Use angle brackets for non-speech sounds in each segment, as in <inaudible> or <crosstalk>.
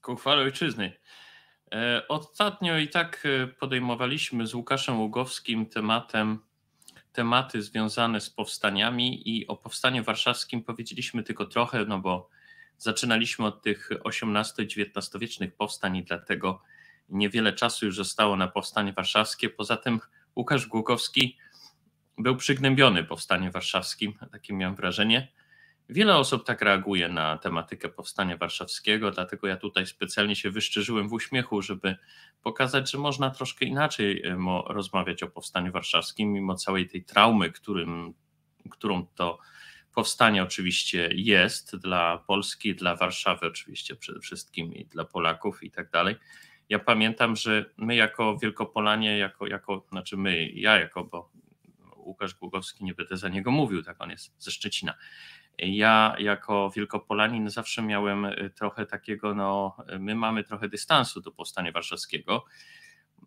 Ku chwale ojczyzny. E, ostatnio i tak e, podejmowaliśmy z Łukaszem Ługowskim tematem, tematy związane z powstaniami i o powstaniu warszawskim powiedzieliśmy tylko trochę, no bo zaczynaliśmy od tych XVIII-XIX wiecznych powstań i dlatego niewiele czasu już zostało na powstanie warszawskie. Poza tym Łukasz Głogowski był przygnębiony powstaniem warszawskim, takie miałem wrażenie. Wiele osób tak reaguje na tematykę powstania warszawskiego, dlatego ja tutaj specjalnie się wyszczerzyłem w uśmiechu, żeby pokazać, że można troszkę inaczej e, rozmawiać o powstaniu warszawskim, mimo całej tej traumy, którym, którą to powstanie oczywiście jest dla Polski, dla Warszawy oczywiście przede wszystkim i dla Polaków i tak dalej. Ja pamiętam, że my jako Wielkopolanie, jako, jako znaczy my, ja jako, bo Łukasz Głogowski nie będę za niego mówił, tak on jest ze Szczecina ja jako Wielkopolanin zawsze miałem y, trochę takiego, no, my mamy trochę dystansu do powstania warszawskiego.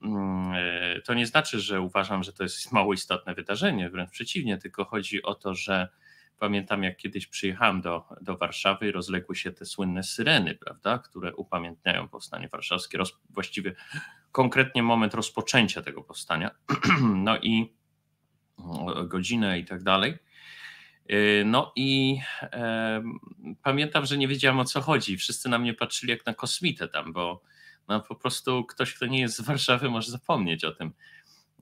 Mm, y, to nie znaczy, że uważam, że to jest <laughs> mało istotne wydarzenie, wręcz przeciwnie, tylko chodzi o to, że pamiętam, jak kiedyś przyjechałem do, do Warszawy i rozległy się te słynne syreny, prawda, które upamiętniają powstanie warszawskie, roz, właściwie konkretnie moment rozpoczęcia tego powstania, <clears throat> no i mm, godzinę i tak dalej. Y, no i e, pamiętam, że nie wiedziałem o co chodzi. Wszyscy na mnie patrzyli jak na kosmitę tam, bo no, po prostu ktoś, kto nie jest z Warszawy, może zapomnieć o tym.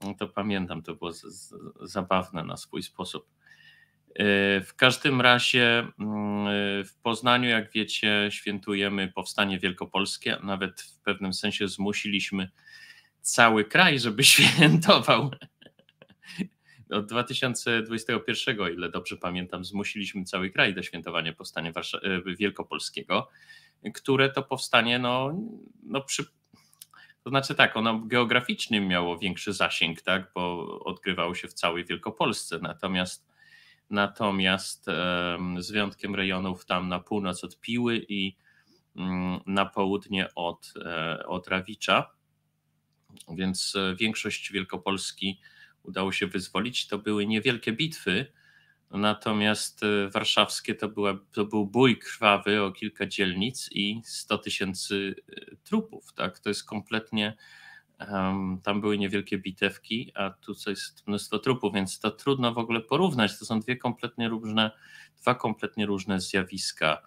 No, to pamiętam, to było z, z, zabawne na swój sposób. E, w każdym razie mm, y, w Poznaniu, jak wiecie, świętujemy Powstanie Wielkopolskie. Nawet w pewnym sensie zmusiliśmy cały kraj, żeby <laughs> świętował od 2021, ile dobrze pamiętam, zmusiliśmy cały kraj do świętowania powstania e, wielkopolskiego, które to powstanie, no, no przy, to znaczy tak, ono geograficznie miało większy zasięg, tak, bo odgrywało się w całej Wielkopolsce, natomiast natomiast z wyjątkiem rejonów tam na północ od Piły i mm, na południe od, e, od Rawicza, więc e, większość Wielkopolski udało się wyzwolić, to były niewielkie bitwy, natomiast e, warszawskie to, była, to był bój krwawy o kilka dzielnic i 100 tysięcy e, trupów. Tak? To jest kompletnie. Um, tam były niewielkie bitewki, a tu jest mnóstwo trupów, więc to trudno w ogóle porównać. To są dwie kompletnie różne, dwa kompletnie różne zjawiska.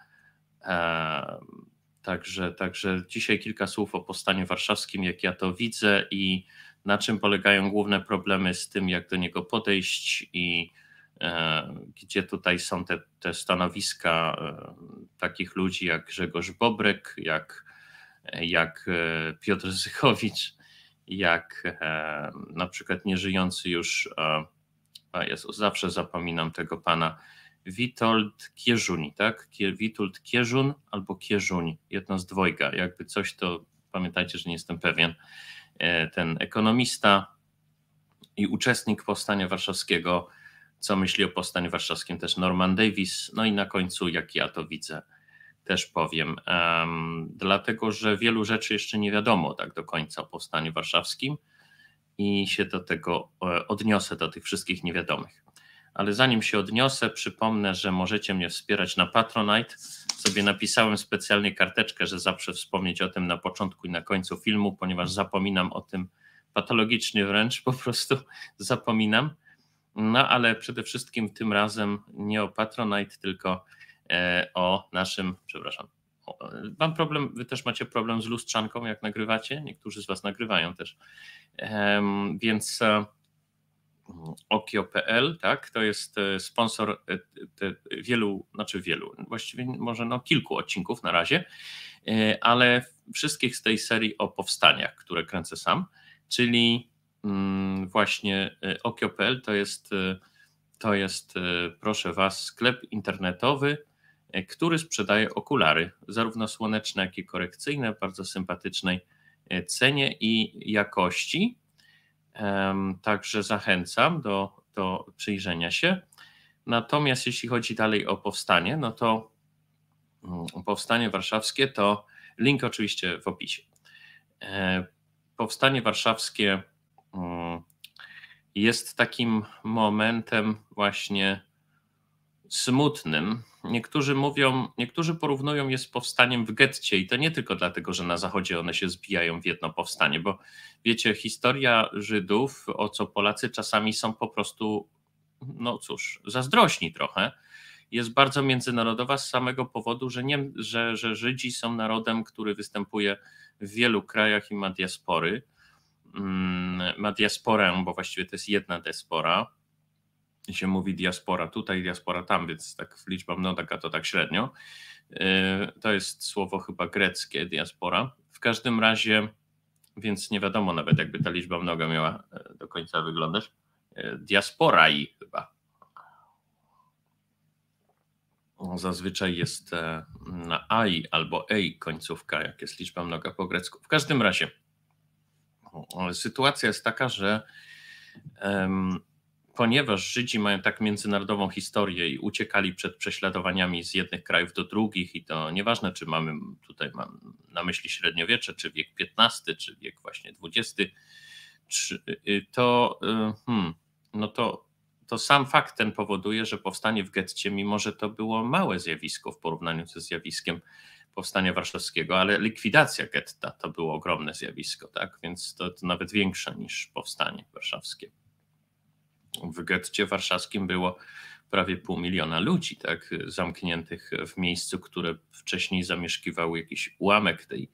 Um, Także, także dzisiaj kilka słów o powstaniu warszawskim, jak ja to widzę i na czym polegają główne problemy z tym, jak do niego podejść i e, gdzie tutaj są te, te stanowiska e, takich ludzi jak Grzegorz Bobrek, jak, jak e, Piotr Zychowicz, jak na przykład nieżyjący już, ja zawsze zapominam tego pana, Witold Kierzuni, tak? Witold Kierzun albo Kierzuń, jedno z dwojga. Jakby coś, to pamiętajcie, że nie jestem pewien. E, ten ekonomista i uczestnik Powstania Warszawskiego, co myśli o Powstaniu Warszawskim też Norman Davis. No i na końcu, jak ja to widzę, też powiem, um, dlatego że wielu rzeczy jeszcze nie wiadomo tak do końca o Powstaniu Warszawskim i się do tego e, odniosę, do tych wszystkich niewiadomych ale zanim się odniosę, przypomnę, że możecie mnie wspierać na Patronite. Sobie napisałem specjalnie karteczkę, że zawsze wspomnieć o tym na początku i na końcu filmu, ponieważ zapominam o tym patologicznie wręcz, po prostu <laughs> zapominam. No ale przede wszystkim tym razem nie o Patronite, tylko e, o naszym, przepraszam, Mam problem, wy też macie problem z lustrzanką, jak nagrywacie. Niektórzy z was nagrywają też. Więc e, okio.pl, tak? To jest e, sponsor e, wielu, znaczy wielu, właściwie może no kilku odcinków na razie, e, ale wszystkich z tej serii o powstaniach, które kręcę sam, czyli mm, właśnie okio.pl to jest, to jest, proszę Was, sklep internetowy, który sprzedaje okulary, zarówno słoneczne, jak i korekcyjne, w bardzo sympatycznej cenie i jakości. Także zachęcam do, do przyjrzenia się. Natomiast jeśli chodzi dalej o powstanie, no to mm, powstanie warszawskie to link oczywiście w opisie. E, powstanie warszawskie mm, jest takim momentem właśnie smutnym. Niektórzy mówią, niektórzy porównują je z powstaniem w getcie i to nie tylko dlatego, że na Zachodzie one się zbijają w jedno powstanie, bo wiecie, historia Żydów, o co Polacy czasami są po prostu, no cóż, zazdrośni trochę, jest bardzo międzynarodowa z samego powodu, że, nie, że, że Żydzi są narodem, który występuje w wielu krajach i ma diaspory, mm, ma diasporę, bo właściwie to jest jedna diaspora, i się mówi diaspora tutaj, diaspora tam, więc tak w liczbach mnoga to tak średnio. E, to jest słowo chyba greckie, diaspora. W każdym razie, więc nie wiadomo nawet, jakby ta liczba mnoga miała e, do końca wyglądać. E, diaspora i chyba. No, zazwyczaj jest na AI albo EI końcówka, jak jest liczba mnoga po grecku. W każdym razie, no, sytuacja jest taka, że ponieważ Żydzi mają tak międzynarodową historię i uciekali przed prześladowaniami z jednych krajów do drugich, i to nieważne, czy mamy tutaj mam na myśli średniowiecze, czy wiek XV, czy wiek właśnie XX, czy, y, y, to, y, hmm, no to, to sam fakt ten powoduje, że powstanie w getcie, mimo że to było małe zjawisko w porównaniu ze zjawiskiem powstania warszawskiego, ale likwidacja getta to było ogromne zjawisko, tak? Więc to, to nawet większe niż powstanie warszawskie w getcie warszawskim było prawie pół miliona ludzi, tak, zamkniętych w miejscu, które wcześniej zamieszkiwały jakiś ułamek tej,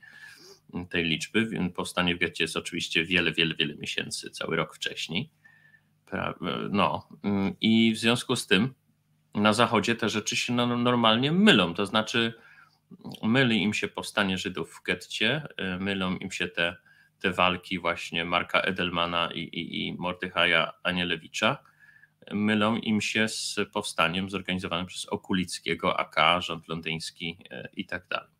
tej liczby. Powstanie w getcie jest oczywiście wiele, wiele, wiele miesięcy, cały rok wcześniej. No i w związku z tym na Zachodzie te rzeczy się no, normalnie mylą, to znaczy myli im się powstanie Żydów w getcie, y, mylą im się te te walki właśnie Marka Edelmana i, i, i Mordychaja Anielewicza mylą im się z powstaniem zorganizowanym przez Okulickiego, AK, rząd londyński e, i tak dalej.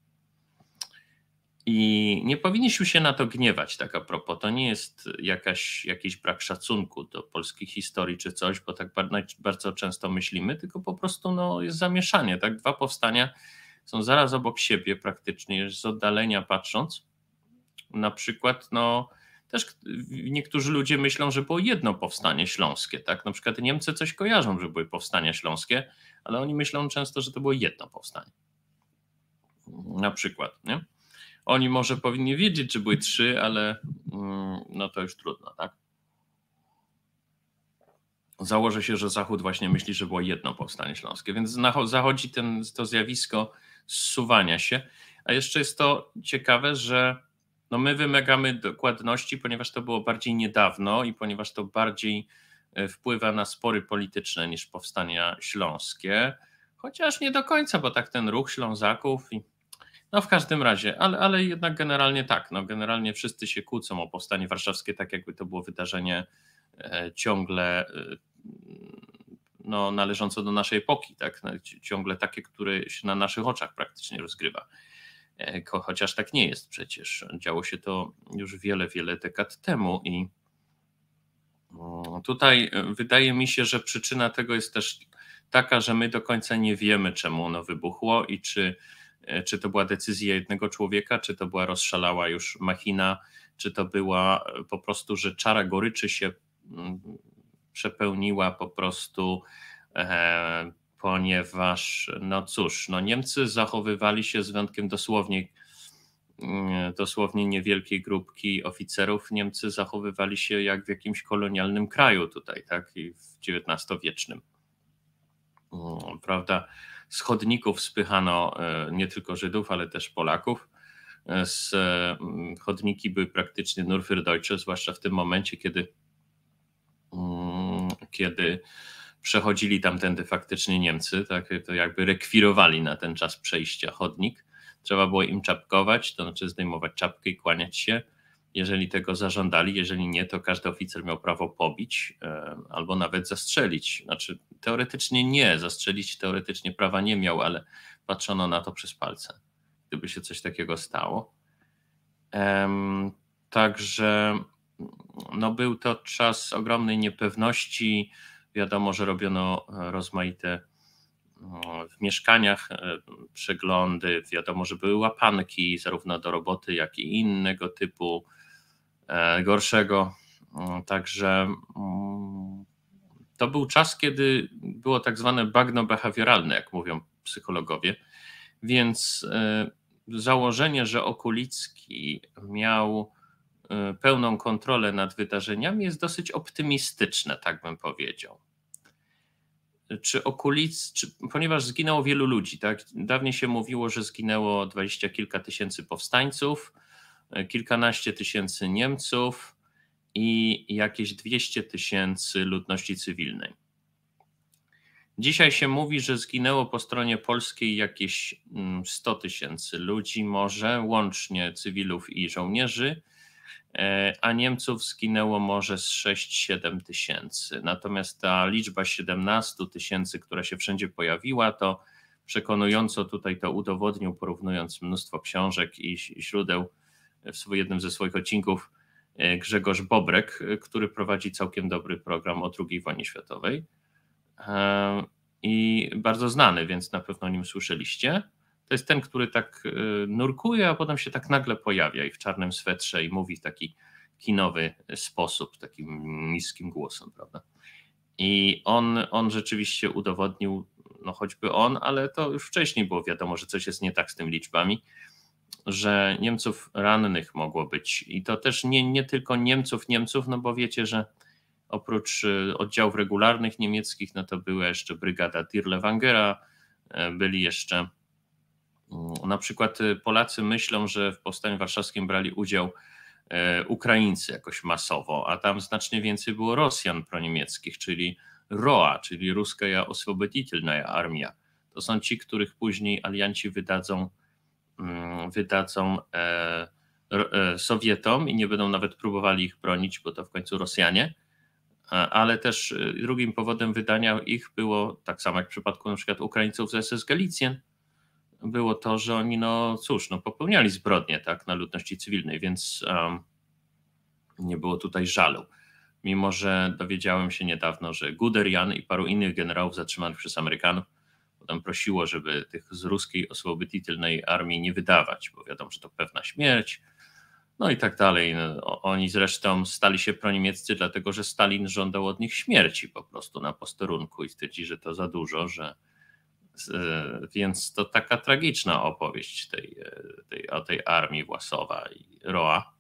I nie powinniśmy się na to gniewać, tak a propos. To nie jest jakaś, jakiś brak szacunku do polskiej historii czy coś, bo tak bardzo często myślimy, tylko po prostu no, jest zamieszanie. Tak? Dwa powstania są zaraz obok siebie praktycznie, z oddalenia patrząc. Na przykład, no, też niektórzy ludzie myślą, że było jedno powstanie śląskie, tak? Na przykład Niemcy coś kojarzą, że były powstania śląskie, ale oni myślą często, że to było jedno powstanie. Na przykład, nie? Oni może powinni wiedzieć, czy były trzy, ale mm, no to już trudno, tak? Założę się, że Zachód właśnie myśli, że było jedno powstanie śląskie, więc zachodzi ten, to zjawisko zsuwania się. A jeszcze jest to ciekawe, że no my wymagamy dokładności, ponieważ to było bardziej niedawno i ponieważ to bardziej e, wpływa na spory polityczne niż powstania śląskie, chociaż nie do końca, bo tak ten ruch Ślązaków i no w każdym razie, ale, ale jednak generalnie tak, no generalnie wszyscy się kłócą o powstanie warszawskie, tak jakby to było wydarzenie e, ciągle e, no, należące do naszej epoki, tak? No, ciągle takie, które się na naszych oczach praktycznie rozgrywa chociaż tak nie jest przecież. Działo się to już wiele, wiele dekad temu i tutaj e, wydaje mi się, że przyczyna tego jest też taka, że my do końca nie wiemy, czemu ono wybuchło i czy, e, czy to była decyzja jednego człowieka, czy to była rozszalała już machina, czy to była e, po prostu, że czara goryczy się mm, przepełniła po prostu ponieważ no cóż, no Niemcy zachowywali się z wyjątkiem dosłownie mm, dosłownie niewielkiej grupki oficerów, Niemcy zachowywali się jak w jakimś kolonialnym kraju tutaj, tak, i w XIX-wiecznym. Mm, prawda, z chodników spychano e, nie tylko Żydów, ale też Polaków. E, z e, mm, chodniki były praktycznie Nurfür Deutsche, zwłaszcza w tym momencie, kiedy, kiedy przechodzili tamtędy faktycznie Niemcy, tak, to jakby rekwirowali na ten czas przejścia chodnik. Trzeba było im czapkować, to znaczy zdejmować czapkę i kłaniać się. Jeżeli tego zażądali, jeżeli nie, to każdy oficer miał prawo pobić albo nawet zastrzelić. Znaczy, teoretycznie nie, zastrzelić teoretycznie prawa nie miał, ale patrzono na to przez palce, gdyby się coś takiego stało. Także no był to czas ogromnej niepewności, Wiadomo, że robiono e, rozmaite no, w mieszkaniach e, przeglądy, wiadomo, że były łapanki zarówno do roboty, jak i innego typu e, gorszego. No, także mm, to był czas, kiedy było tak zwane bagno behawioralne, jak mówią psychologowie. Więc założenie, że Okulicki miał Y, pełną kontrolę nad wydarzeniami jest dosyć optymistyczne, tak bym powiedział. Czy okulic, czy, ponieważ zginęło wielu ludzi, tak? Dawniej się mówiło, że zginęło dwadzieścia kilka tysięcy powstańców, y, kilkanaście tysięcy Niemców i jakieś 200 tysięcy ludności cywilnej. Dzisiaj się mówi, że zginęło po stronie polskiej jakieś 100 mm, tysięcy ludzi, może łącznie cywilów i żołnierzy E, a Niemców zginęło może z 6-7 tysięcy. Natomiast ta liczba 17 tysięcy, która się wszędzie pojawiła, to przekonująco tutaj to udowodnił, porównując mnóstwo książek i źródeł w jednym ze swoich odcinków e, Grzegorz Bobrek, który prowadzi całkiem dobry program o II wojnie światowej e, i bardzo znany, więc na pewno o nim słyszeliście. To jest ten, który tak y, nurkuje, a potem się tak nagle pojawia i w czarnym swetrze i mówi w taki kinowy y, sposób, takim niskim głosem, prawda? I on, on rzeczywiście udowodnił, no choćby on, ale to już wcześniej było wiadomo, że coś jest nie tak z tymi liczbami, że Niemców rannych mogło być. I to też nie, nie tylko Niemców, Niemców, no bo wiecie, że oprócz y, oddziałów regularnych niemieckich, no to była jeszcze brygada Dirlewangera, byli jeszcze na przykład y, Polacy myślą, że w Powstaniu Warszawskim brali udział e, Ukraińcy jakoś masowo, a tam znacznie więcej było Rosjan proniemieckich, czyli ROA, czyli Ruskaja Oswoboditelna Armia. To są ci, których później alianci wydadzą, mm, wydadzą e, e, Sowietom i nie będą nawet próbowali ich bronić, bo to w końcu Rosjanie. E, ale też y, drugim powodem wydania ich było, tak samo jak w przypadku np. Ukraińców z SS Galicji było to, że oni, no cóż, no, popełniali zbrodnie tak, na ludności cywilnej, więc um, nie było tutaj żalu. Mimo, że dowiedziałem się niedawno, że Guderian i paru innych generałów zatrzymanych przez Amerykanów potem prosiło, żeby tych z ruskiej osłoboditelnej armii nie wydawać, bo wiadomo, że to pewna śmierć, no i tak dalej. No, oni zresztą stali się proniemieccy, dlatego że Stalin żądał od nich śmierci po prostu na posterunku i stwierdzi, że to za dużo, że E, więc to taka tragiczna opowieść tej, e, tej, o tej armii Własowa i Roa.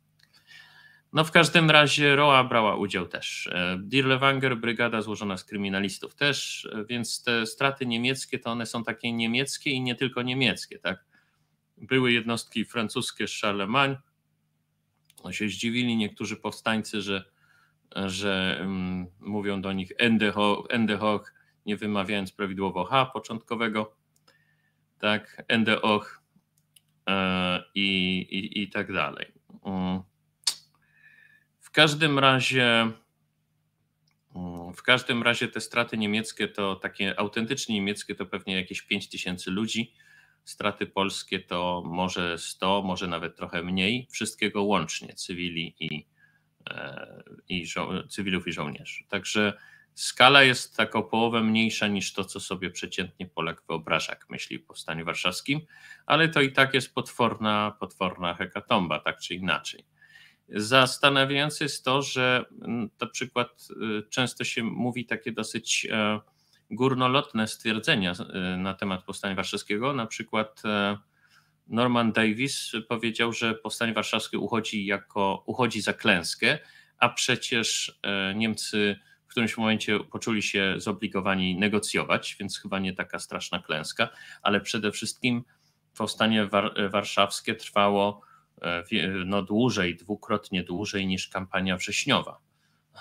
No w każdym razie Roa brała udział też. E, Dirlewanger, brygada złożona z kryminalistów też, więc te straty niemieckie to one są takie niemieckie i nie tylko niemieckie, tak? Były jednostki francuskie z Charlemagne. No się zdziwili niektórzy powstańcy, że, że mm, mówią do nich Endehoch, nie wymawiając prawidłowo H początkowego, tak, NDOch e, i, i, i tak dalej. Mm. W każdym razie mm, w każdym razie te straty niemieckie to takie autentycznie niemieckie to pewnie jakieś 5 tysięcy ludzi. Straty polskie to może 100, może nawet trochę mniej, wszystkiego łącznie, cywili i, e, i żo- cywilów i żołnierzy. Także Skala jest tak o połowę mniejsza niż to, co sobie przeciętnie Polak wyobraża, jak myśli o Powstaniu Warszawskim, ale to i tak jest potworna, potworna hekatomba, tak czy inaczej. Zastanawiające jest to, że mm, na przykład y, często się mówi takie dosyć e, górnolotne stwierdzenia y, na temat Powstania Warszawskiego. Na przykład e, Norman Davis powiedział, że Powstanie Warszawskie uchodzi, jako, uchodzi za klęskę, a przecież e, Niemcy w którymś momencie poczuli się zobligowani negocjować, więc chyba nie taka straszna klęska, ale przede wszystkim powstanie war warszawskie trwało e, no, dłużej, dwukrotnie dłużej niż kampania wrześniowa.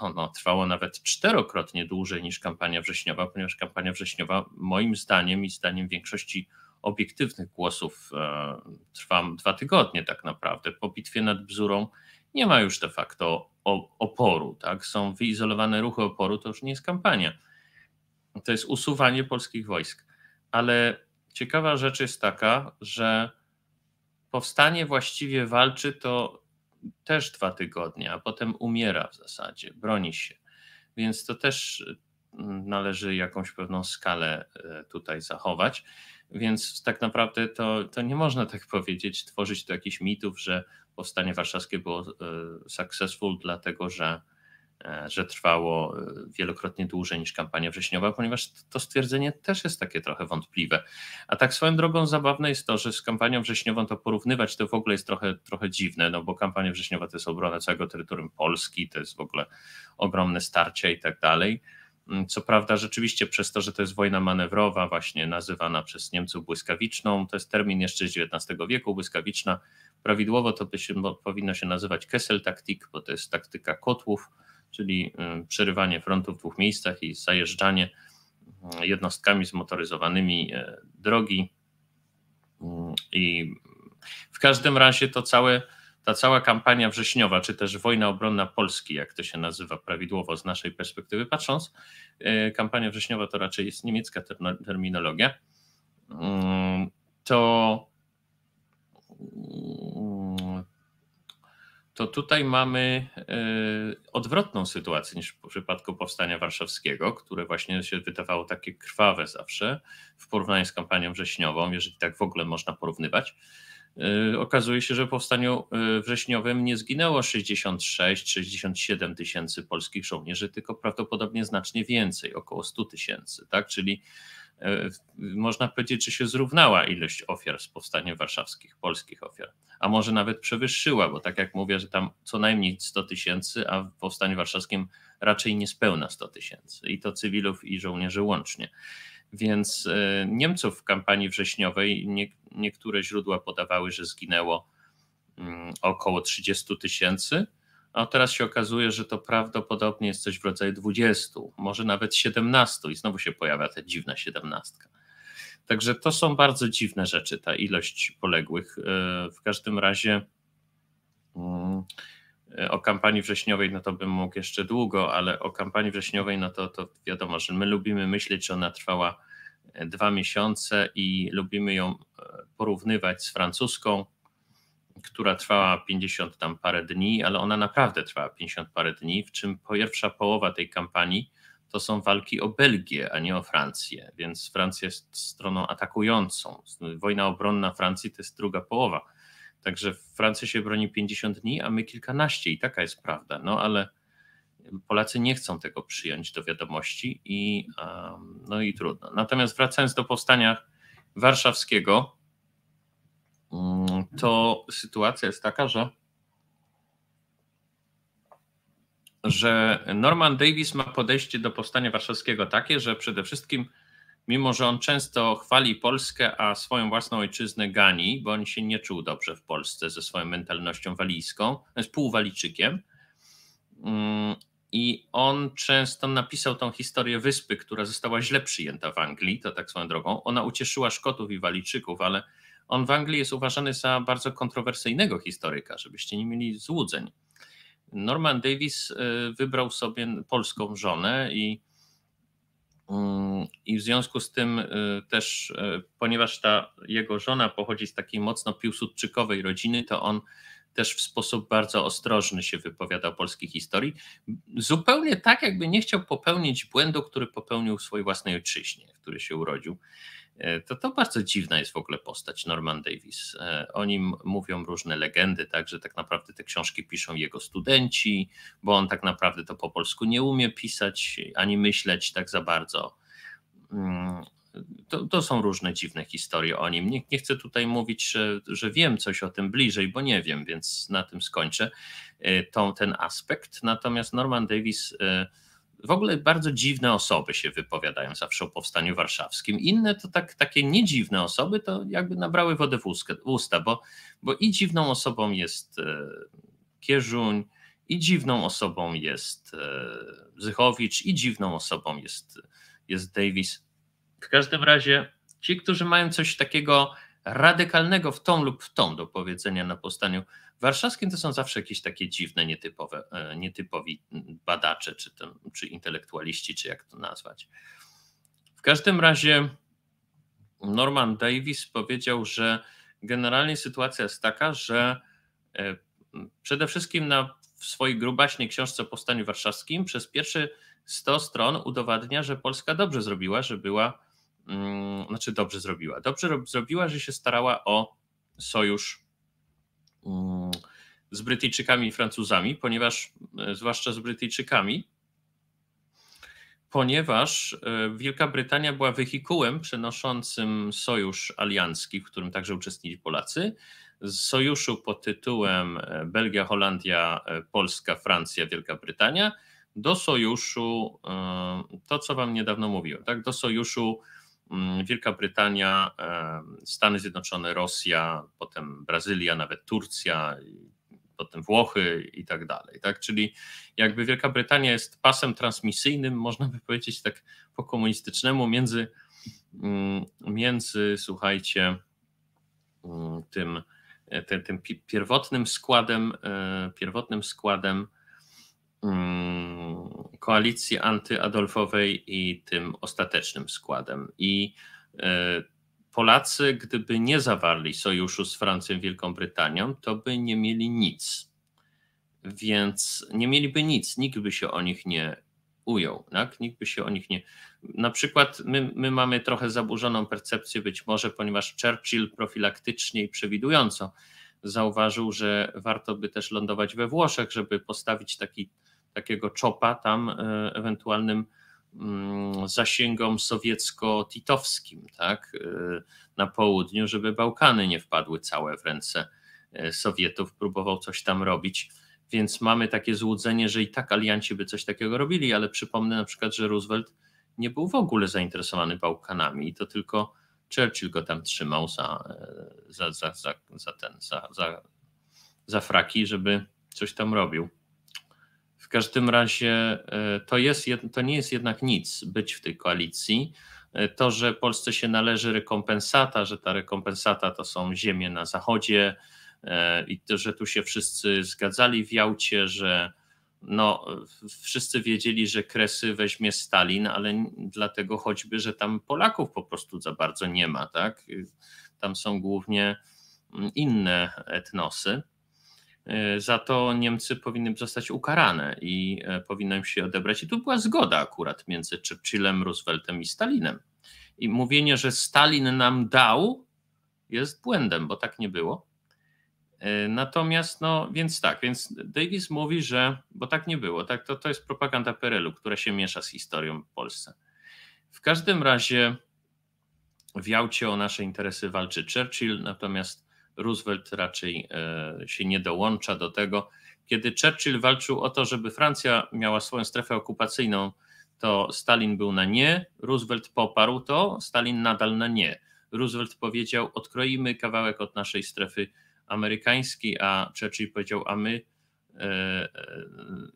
Ono trwało nawet czterokrotnie dłużej niż kampania wrześniowa, ponieważ kampania wrześniowa, moim zdaniem i zdaniem większości obiektywnych głosów, e, trwa dwa tygodnie tak naprawdę. Po bitwie nad Bzurą nie ma już de facto oporu. Tak? Są wyizolowane ruchy oporu, to już nie jest kampania. To jest usuwanie polskich wojsk. Ale ciekawa rzecz jest taka, że powstanie właściwie walczy to też dwa tygodnie, a potem umiera w zasadzie, broni się. Więc to też mm, należy jakąś pewną skalę e, tutaj zachować. Więc tak naprawdę to, to nie można tak <laughs> powiedzieć, tworzyć tu jakichś mitów, że powstanie warszawskie było e, successful, dlatego że, e, że trwało e, wielokrotnie dłużej niż kampania wrześniowa, ponieważ to stwierdzenie też jest takie trochę wątpliwe. A tak swoją drogą zabawne jest to, że z kampanią wrześniową to porównywać to w ogóle jest trochę, trochę dziwne, no bo kampania wrześniowa to jest obrona całego terytorium Polski, to jest w ogóle ogromne starcie i tak dalej Mm, co prawda, rzeczywiście przez to, że to jest wojna manewrowa, właśnie nazywana przez Niemców błyskawiczną, to jest termin jeszcze z XIX wieku, błyskawiczna. Prawidłowo to by się, powinno się nazywać Kessel-Taktik, bo to jest taktyka kotłów, czyli mm, przerywanie frontu w dwóch miejscach i zajeżdżanie mm, jednostkami zmotoryzowanymi e, drogi. I w każdym razie to całe ta cała kampania wrześniowa, czy też wojna obronna Polski, jak to się nazywa prawidłowo z naszej perspektywy patrząc, e, kampania wrześniowa to raczej jest niemiecka terminologia, mm, to, mm, to tutaj mamy e, odwrotną sytuację niż w przypadku Powstania Warszawskiego, które właśnie się wydawało takie krwawe zawsze w porównaniu z kampanią wrześniową, jeżeli tak w ogóle można porównywać E, okazuje się, że w powstaniu e, wrześniowym nie zginęło 66-67 tysięcy polskich żołnierzy, tylko prawdopodobnie znacznie więcej, około 100 tysięcy, tak? Czyli e, można powiedzieć, że się zrównała ilość ofiar z powstania warszawskich, polskich ofiar, a może nawet przewyższyła, bo tak jak mówię, że tam co najmniej 100 tysięcy, a w powstaniu warszawskim raczej niespełna 100 tysięcy i to cywilów i żołnierzy łącznie. Więc e, Niemców w kampanii wrześniowej nie, niektóre źródła podawały, że zginęło mm, około 30 tysięcy, a teraz się okazuje, że to prawdopodobnie jest coś w rodzaju 20, może nawet 17 i znowu się pojawia ta dziwna 17. Także to są bardzo dziwne rzeczy, ta ilość poległych. E, w każdym razie mm, E, o kampanii wrześniowej, no to bym mógł jeszcze długo, ale o kampanii wrześniowej, no to, to wiadomo, że my lubimy myśleć, że ona trwała e, dwa miesiące i lubimy ją e, porównywać z francuską, która trwała 50 tam parę dni, ale ona naprawdę trwała 50 parę dni, w czym pierwsza połowa tej kampanii to są walki o Belgię, a nie o Francję, więc Francja jest stroną atakującą. Wojna obronna Francji to jest druga połowa Także Francja się broni 50 dni, a my kilkanaście i taka jest prawda. No ale Polacy nie chcą tego przyjąć do wiadomości i no i trudno. Natomiast wracając do powstania warszawskiego, mm, to sytuacja jest taka, że że Norman Davis ma podejście do powstania warszawskiego takie, że przede wszystkim mimo że on często chwali Polskę, a swoją własną ojczyznę gani, bo on się nie czuł dobrze w Polsce ze swoją mentalnością walijską, jest półwalijczykiem. Mm, I on często napisał tą historię wyspy, która została źle przyjęta w Anglii, to tak swoją drogą. Ona ucieszyła Szkotów i Walijczyków, ale on w Anglii jest uważany za bardzo kontrowersyjnego historyka, żebyście nie mieli złudzeń. Norman Davis e, wybrał sobie polską żonę i Mm, I w związku z tym y, też, y, ponieważ ta jego żona pochodzi z takiej mocno piłsudczykowej rodziny, to on też w sposób bardzo ostrożny się wypowiada o polskiej historii. Zupełnie tak, jakby nie chciał popełnić błędu, który popełnił w swojej własnej ojczyźnie, w której się urodził. E, to to bardzo dziwna jest w ogóle postać Norman Davis. E, o nim mówią różne legendy, że tak naprawdę te książki piszą jego studenci, bo on tak naprawdę to po polsku nie umie pisać ani myśleć tak za bardzo. Mm, to, to są różne dziwne historie o nim. Nie, nie chcę tutaj mówić, że, że wiem coś o tym bliżej, bo nie wiem, więc na tym skończę e, ten aspekt. Natomiast Norman Davis w ogóle bardzo dziwne osoby się wypowiadają zawsze o powstaniu warszawskim. Inne to tak, takie niedziwne osoby to jakby nabrały wodę w usta, bo, bo i dziwną osobą jest e, Kierzuń, i dziwną osobą jest e, Zychowicz, i dziwną osobą jest, jest Davis. W każdym razie ci, którzy mają coś takiego radykalnego w tą lub w tą do powiedzenia na powstaniu warszawskim, to są zawsze jakieś takie dziwne, nietypowe, e, nietypowi badacze, czy, tam, czy intelektualiści, czy jak to nazwać. W każdym razie Norman Davis powiedział, że generalnie sytuacja jest taka, że e, przede wszystkim na, w swojej grubaśnej książce o Powstaniu Warszawskim przez pierwsze 100 stron udowadnia, że Polska dobrze zrobiła, że była Mm, znaczy dobrze zrobiła. Dobrze zrobiła, że się starała o sojusz mm, z Brytyjczykami i Francuzami, ponieważ, e, zwłaszcza z Brytyjczykami, ponieważ e, Wielka Brytania była wehikułem przenoszącym sojusz aliancki, w którym także uczestniczyli Polacy, z sojuszu pod tytułem e, Belgia, Holandia, Polska, Francja, Wielka Brytania do sojuszu, to co wam niedawno mówiłem, tak, do sojuszu Mm, Wielka Brytania, Stany Zjednoczone, Rosja, potem Brazylia, nawet Turcja, potem Włochy i tak dalej. Tak? Czyli jakby Wielka Brytania jest pasem transmisyjnym, można by powiedzieć tak po komunistycznemu, między, mm, między słuchajcie, mm, tym, tym, tym pierwotnym składem, e, pierwotnym składem koalicji antyadolfowej i tym ostatecznym składem. I e, Polacy, gdyby nie zawarli sojuszu z Francją i Wielką Brytanią, to by nie mieli nic. Więc nie mieliby nic, nikt by się o nich nie ujął, tak? nikt by się o nich nie. Na przykład my, my mamy trochę zaburzoną percepcję, być może, ponieważ Churchill profilaktycznie i przewidująco zauważył, że warto by też lądować we Włoszech, żeby postawić taki takiego czopa tam e, ewentualnym mm, zasięgom sowiecko-titowskim tak, e, na południu, żeby Bałkany nie wpadły całe w ręce e, Sowietów, próbował coś tam robić. Więc mamy takie złudzenie, że i tak alianci by coś takiego robili, ale przypomnę na przykład, że Roosevelt nie był w ogóle zainteresowany Bałkanami i to tylko Churchill go tam trzymał za, za, za, za, za ten, za, za, za fraki, żeby coś tam robił. W każdym razie e, to, jest, to nie jest jednak nic być w tej koalicji. E, to, że Polsce się należy rekompensata, że ta rekompensata to są ziemie na zachodzie e, i to, że tu się wszyscy zgadzali w Jałcie, że no, wszyscy wiedzieli, że Kresy weźmie Stalin, ale dlatego choćby, że tam Polaków po prostu za bardzo nie ma, tak? Tam są głównie mm, inne etnosy. E, za to Niemcy powinny zostać ukarane i e, powinno im się odebrać. I tu była zgoda akurat między Churchillem, Rooseveltem i Stalinem. I mówienie, że Stalin nam dał, jest błędem, bo tak nie było. E, natomiast, no więc tak, więc Davis mówi, że, bo tak nie było, tak, to, to jest propaganda Perelu, która się miesza z historią w Polsce. W każdym razie w Jałcie o nasze interesy walczy Churchill, natomiast Roosevelt raczej e, się nie dołącza do tego. Kiedy Churchill walczył o to, żeby Francja miała swoją strefę okupacyjną, to Stalin był na nie, Roosevelt poparł to, Stalin nadal na nie. Roosevelt powiedział: Odkroimy kawałek od naszej strefy amerykańskiej, a Churchill powiedział: A my, e, e,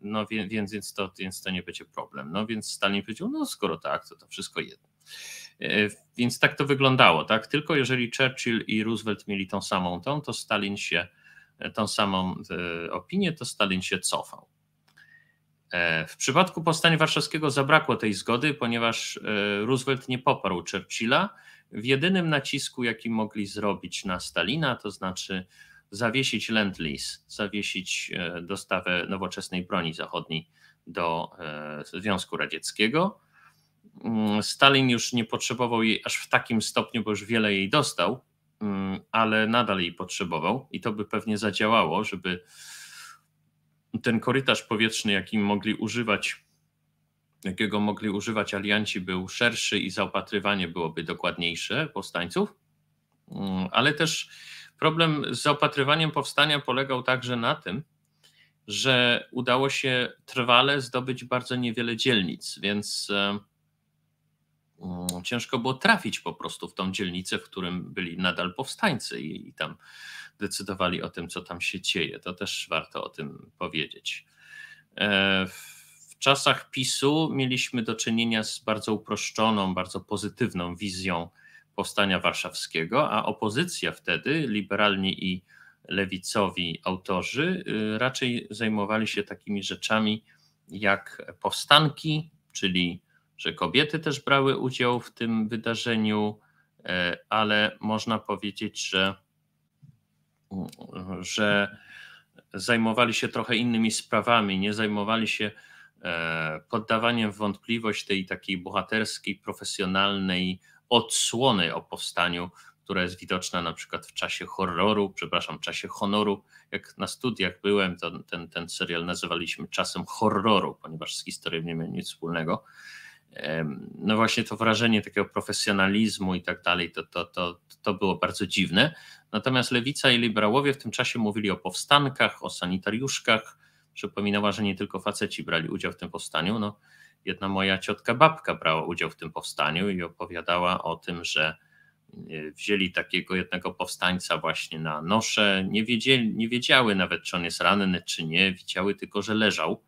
no więc, więc, to, więc to nie będzie problem. No więc Stalin powiedział: No skoro tak, to to wszystko jedno. Więc tak to wyglądało, tak? Tylko jeżeli Churchill i Roosevelt mieli tą samą tą, to Stalin się, e, tą samą e, opinię, to Stalin się cofał. E, w przypadku powstania warszawskiego zabrakło tej zgody, ponieważ Roosevelt nie poparł Churchilla w jedynym nacisku, jaki mogli zrobić na Stalina, to znaczy zawiesić Lend-Lease, zawiesić dostawę nowoczesnej broni zachodniej do Związku Radzieckiego. Mm, Stalin już nie potrzebował jej aż w takim stopniu, bo już wiele jej dostał, mm, ale nadal jej potrzebował i to by pewnie zadziałało, żeby ten korytarz powietrzny, jakim mogli używać, jakiego mogli używać alianci, był szerszy i zaopatrywanie byłoby dokładniejsze powstańców. Mm, ale też problem z zaopatrywaniem powstania polegał także na tym, że udało się trwale zdobyć bardzo niewiele dzielnic, więc e, Mm, ciężko było trafić po prostu w tą dzielnicę, w którym byli nadal powstańcy i, i tam decydowali o tym, co tam się dzieje. To też warto o tym powiedzieć. E, w czasach PiSu mieliśmy do czynienia z bardzo uproszczoną, bardzo pozytywną wizją powstania warszawskiego, a opozycja wtedy, liberalni i lewicowi autorzy, y, raczej zajmowali się takimi rzeczami jak powstanki, czyli że kobiety też brały udział w tym wydarzeniu, e, ale można powiedzieć, że, mm, że zajmowali się trochę innymi sprawami, nie zajmowali się e, poddawaniem w wątpliwość tej takiej bohaterskiej, profesjonalnej odsłony o powstaniu, która jest widoczna na przykład w czasie horroru, przepraszam, w czasie honoru. Jak na studiach byłem, to ten, ten serial nazywaliśmy czasem horroru, ponieważ z historią nie miał nic wspólnego no właśnie to wrażenie takiego profesjonalizmu i tak dalej, to, to, to, to było bardzo dziwne. Natomiast lewica i liberałowie w tym czasie mówili o powstankach, o sanitariuszkach. Przypominała, że nie tylko faceci brali udział w tym powstaniu. No, jedna moja ciotka babka brała udział w tym powstaniu i opowiadała o tym, że e, wzięli takiego jednego powstańca właśnie na nosze. Nie, wiedzieli, nie wiedziały nawet, czy on jest ranny, czy nie. Widziały tylko, że leżał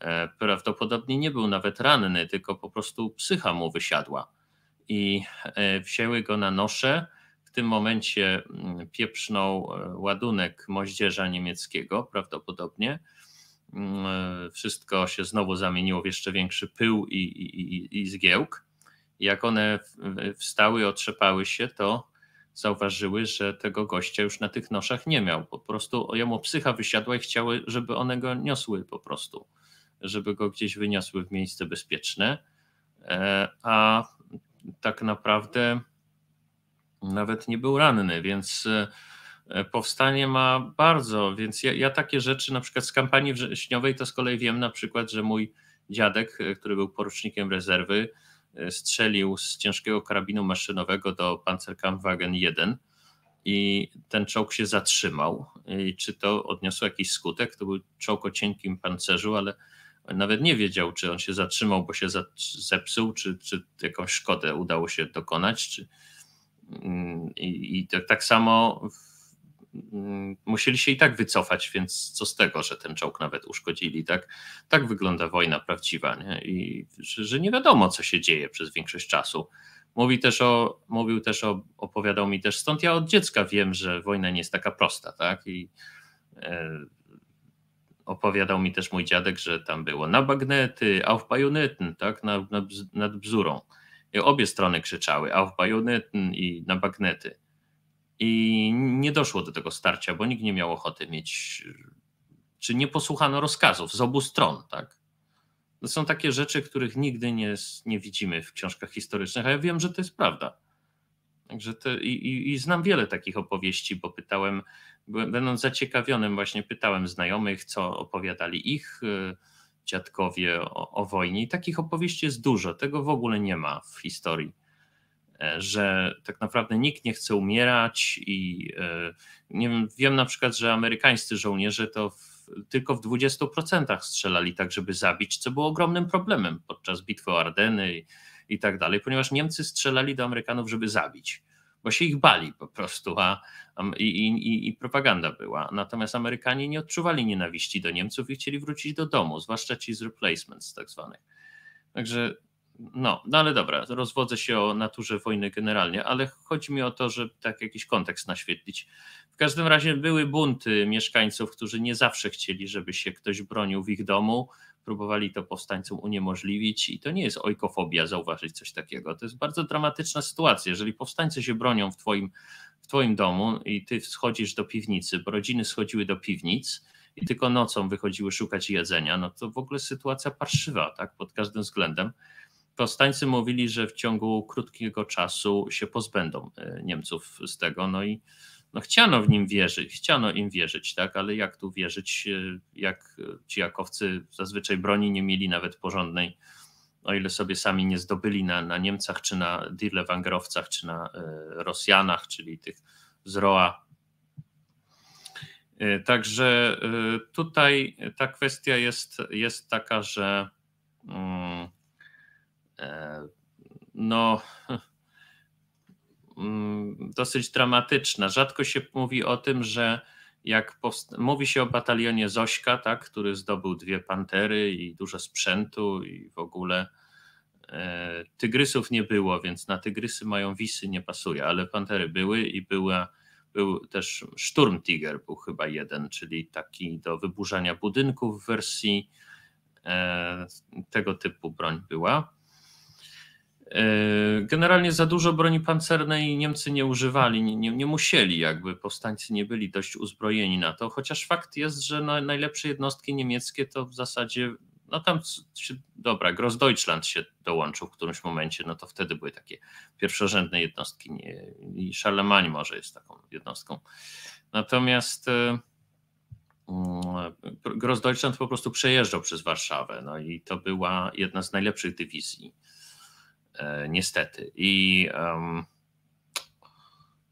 E, prawdopodobnie nie był nawet ranny, tylko po prostu psycha mu wysiadła. I e, wzięły go na nosze. W tym momencie mm, pieprznął e, ładunek moździerza niemieckiego, prawdopodobnie. Mm, wszystko się znowu zamieniło w jeszcze większy pył i, i, i, i zgiełk. Jak one wstały, otrzepały się, to zauważyły, że tego gościa już na tych noszach nie miał. Po prostu jemu psycha wysiadła i chciały, żeby one go niosły po prostu żeby go gdzieś wyniosły w miejsce bezpieczne. E, a tak naprawdę nawet nie był ranny, więc e, powstanie ma bardzo, więc ja, ja, takie rzeczy na przykład z kampanii wrześniowej to z kolei wiem na przykład, że mój dziadek, e, który był porucznikiem rezerwy, strzelił z ciężkiego karabinu maszynowego do Panzerkampfwagen 1 i ten czołg się zatrzymał. I czy to odniosło jakiś skutek? To był czołg o cienkim pancerzu, ale nawet nie wiedział, czy on się zatrzymał, bo się zepsuł, czy, czy jakąś szkodę udało się dokonać. Czy, mm, I, i tak, tak, samo w, mm, musieli się i tak wycofać, więc co z tego, że ten czołg nawet uszkodzili. Tak, tak wygląda wojna prawdziwa, nie? I, że, że nie wiadomo, co się dzieje przez większość czasu. Mówi też o, mówił też o, opowiadał mi też, stąd ja od dziecka wiem, że wojna nie jest taka prosta, tak? I, e, opowiadał mi też mój dziadek, że tam było na bagnety, auf bajonetten, tak, na, na, nad bzurą. I obie strony krzyczały auf bajonetten i na bagnety. I nie doszło do tego starcia, bo nikt nie miał ochoty mieć, czy nie posłuchano rozkazów z obu stron, tak. To są takie rzeczy, których nigdy nie, nie widzimy w książkach historycznych, a ja wiem, że to jest prawda. Także to, i, i, i, znam wiele takich opowieści, bo pytałem, będąc zaciekawionym, właśnie pytałem znajomych, co opowiadali ich y, dziadkowie o, o wojnie. I takich opowieści jest dużo. Tego w ogóle nie ma w historii e, że tak naprawdę nikt nie chce umierać i e, nie wiem, wiem na przykład, że amerykańscy żołnierze to w, tylko w 20% strzelali tak, żeby zabić, co było ogromnym problemem podczas bitwy o Ardeny i tak dalej, ponieważ Niemcy strzelali do Amerykanów, żeby zabić, bo się ich bali po prostu, a, i, i, i propaganda była. Natomiast Amerykanie nie odczuwali nienawiści do Niemców i chcieli wrócić do domu, zwłaszcza ci z replacements tak zwanych. Także no, no ale dobra, rozwodzę się o naturze wojny generalnie, ale chodzi mi o to, żeby tak jakiś kontekst naświetlić. W każdym razie były bunty mieszkańców, którzy nie zawsze chcieli, żeby się ktoś bronił w ich domu, próbowali to powstańcom uniemożliwić i to nie jest ojkofobia zauważyć coś takiego. To jest bardzo dramatyczna sytuacja. Jeżeli powstańcy się bronią w twoim, w twoim domu i ty schodzisz do piwnicy, bo rodziny schodziły do piwnic i tylko nocą wychodziły szukać jedzenia, no to w ogóle sytuacja parszywa, tak, pod każdym względem. Powstańcy mówili, że w ciągu krótkiego czasu się pozbędą e, Niemców z tego, no i no chciano w nim wierzyć, chciano im wierzyć, tak, ale jak tu wierzyć, e, jak e, ci Jakowcy zazwyczaj broni nie mieli nawet porządnej, o ile sobie sami nie zdobyli na, na Niemcach, czy na Dirlewangerowcach, czy na e, Rosjanach, czyli tych z Roa. Także tutaj ta kwestia jest, jest taka, że mm, no <laughs> Mm, dosyć dramatyczna. Rzadko się mówi o tym, że jak mówi się o batalionie Zośka, tak, który zdobył dwie pantery i dużo sprzętu i w ogóle e, tygrysów nie było, więc na tygrysy mają wisy, nie pasuje, ale pantery były i była, był też Szturm Tiger był chyba jeden, czyli taki do wyburzania budynków w wersji e, tego typu broń była. Yy, generalnie za dużo broni pancernej Niemcy nie używali, nie, nie, nie, musieli, jakby powstańcy nie byli dość uzbrojeni na to, chociaż fakt jest, że na, najlepsze jednostki niemieckie to w zasadzie, no tam, dobra, Grossdeutschland się dołączył w którymś momencie, no to wtedy były takie pierwszorzędne jednostki nie, i Charlemagne może jest taką jednostką. Natomiast... Y, mm, Grossdeutschland po prostu przejeżdżał przez Warszawę, no i to była jedna z najlepszych dywizji E, niestety. I um,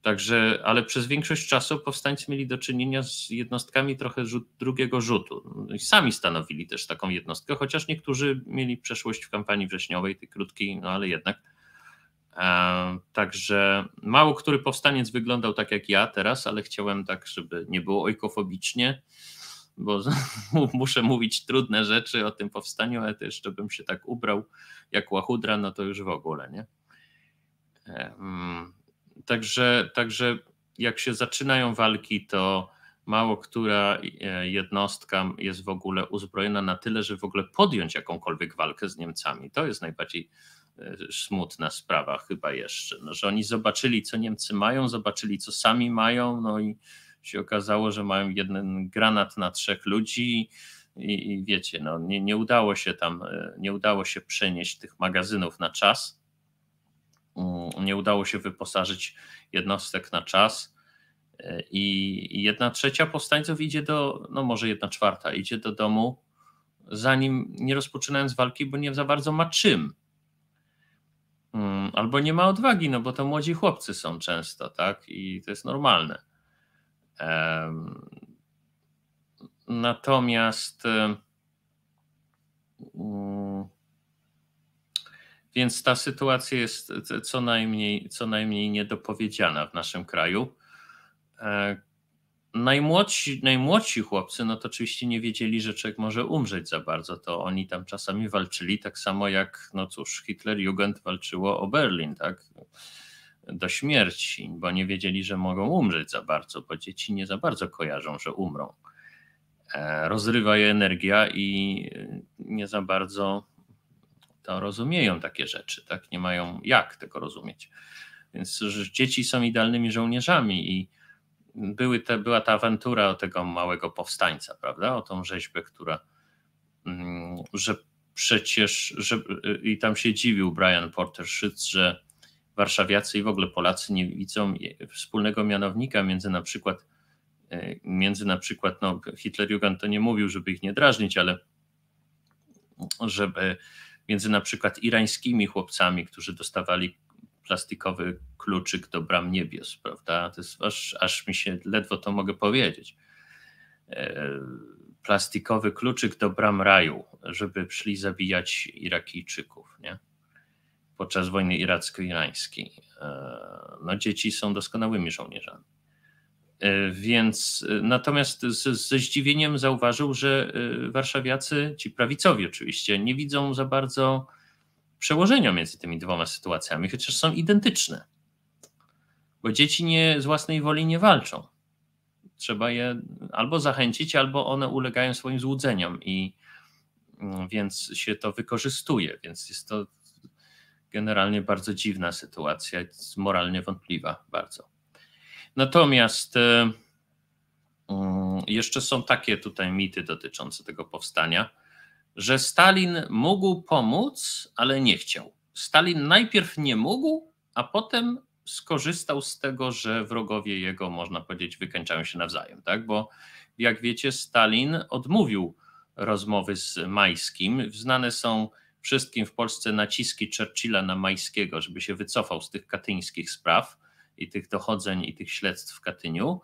także, ale przez większość czasu powstańcy mieli do czynienia z jednostkami trochę rzut, drugiego rzutu. I sami stanowili też taką jednostkę, chociaż niektórzy mieli przeszłość w kampanii wrześniowej, tej krótkiej, no ale jednak. E, także mało który powstaniec wyglądał tak jak ja teraz, ale chciałem tak, żeby nie było ojkofobicznie bo <laughs> muszę mówić trudne rzeczy o tym powstaniu, ale to jeszcze bym się tak ubrał jak łachudra, no to już w ogóle, nie? Także, także jak się zaczynają walki, to mało która e, jednostka jest w ogóle uzbrojona na tyle, że w ogóle podjąć jakąkolwiek walkę z Niemcami. To jest najbardziej e, smutna sprawa chyba jeszcze, no, że oni zobaczyli, co Niemcy mają, zobaczyli, co sami mają, no i się okazało, że mają jeden granat na trzech ludzi i, i wiecie, no, nie, nie udało się tam, e, nie udało się przenieść tych magazynów na czas, mm, nie udało się wyposażyć jednostek na czas e, i jedna trzecia powstańców idzie do, no może jedna czwarta, idzie do domu, zanim nie rozpoczynając walki, bo nie za bardzo ma czym. Mm, albo nie ma odwagi, no bo to młodzi chłopcy są często, tak? I to jest normalne. Natomiast y, mm, więc ta sytuacja jest y, co najmniej, co najmniej niedopowiedziana w naszym kraju. E, najmłodsi, najmłodsi chłopcy, no to oczywiście nie wiedzieli, że człowiek może umrzeć za bardzo. To oni tam czasami walczyli, tak samo jak, no cóż, Hitler Jugend walczyło o Berlin, tak? do śmierci, bo nie wiedzieli, że mogą umrzeć za bardzo, bo dzieci nie za bardzo kojarzą, że umrą. E, rozrywa je energia i e, nie za bardzo to rozumieją takie rzeczy, tak? Nie mają jak tego rozumieć. Więc dzieci są idealnymi żołnierzami i były te, była ta awantura o tego małego powstańca, prawda? O tą rzeźbę, która, mm, że przecież, że, y, i tam się dziwił Brian Porter Szyc, że warszawiacy i w ogóle Polacy nie widzą wspólnego mianownika między na przykład, e, między na przykład no, Hitlerjugend to nie mówił, żeby ich nie drażnić, ale żeby między na przykład irańskimi chłopcami, którzy dostawali plastikowy kluczyk do bram niebios, prawda? To jest aż, aż mi się ledwo to mogę powiedzieć. E, plastikowy kluczyk do bram raju, żeby szli zabijać Irakijczyków, nie? podczas wojny iracko-irańskiej. E, no, dzieci są doskonałymi żołnierzami. E, więc e, natomiast z, ze zdziwieniem zauważył, że warszawiacy, ci prawicowi oczywiście, nie widzą za bardzo przełożenia między tymi dwoma sytuacjami, chociaż są identyczne. Bo dzieci nie, z własnej woli nie walczą. Trzeba je albo zachęcić, albo one ulegają swoim złudzeniom i mm, więc się to wykorzystuje, więc jest to generalnie bardzo dziwna sytuacja, moralnie wątpliwa bardzo. Natomiast e, mm, jeszcze są takie tutaj mity dotyczące tego powstania, że Stalin mógł pomóc, ale nie chciał. Stalin najpierw nie mógł, a potem skorzystał z tego, że wrogowie jego, można powiedzieć, wykańczają się nawzajem, tak? Bo jak wiecie, Stalin odmówił rozmowy z Majskim. Znane są wszystkim w Polsce naciski Churchilla na Majskiego, żeby się wycofał z tych katyńskich spraw i tych dochodzeń i tych śledztw w Katyniu,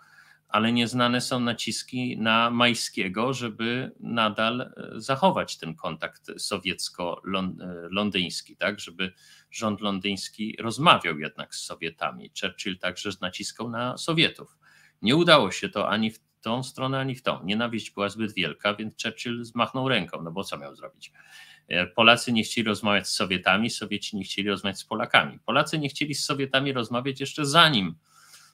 ale nieznane są naciski na Majskiego, żeby nadal e, zachować ten kontakt sowiecko-londyński, e, tak, żeby rząd londyński rozmawiał jednak z Sowietami. Churchill także z naciskał na Sowietów. Nie udało się to ani w tą stronę, ani w tą. Nienawiść była zbyt wielka, więc Churchill zmachnął ręką, no bo co miał zrobić? E, Polacy nie chcieli rozmawiać z Sowietami, Sowieci nie chcieli rozmawiać z Polakami. Polacy nie chcieli z Sowietami rozmawiać jeszcze zanim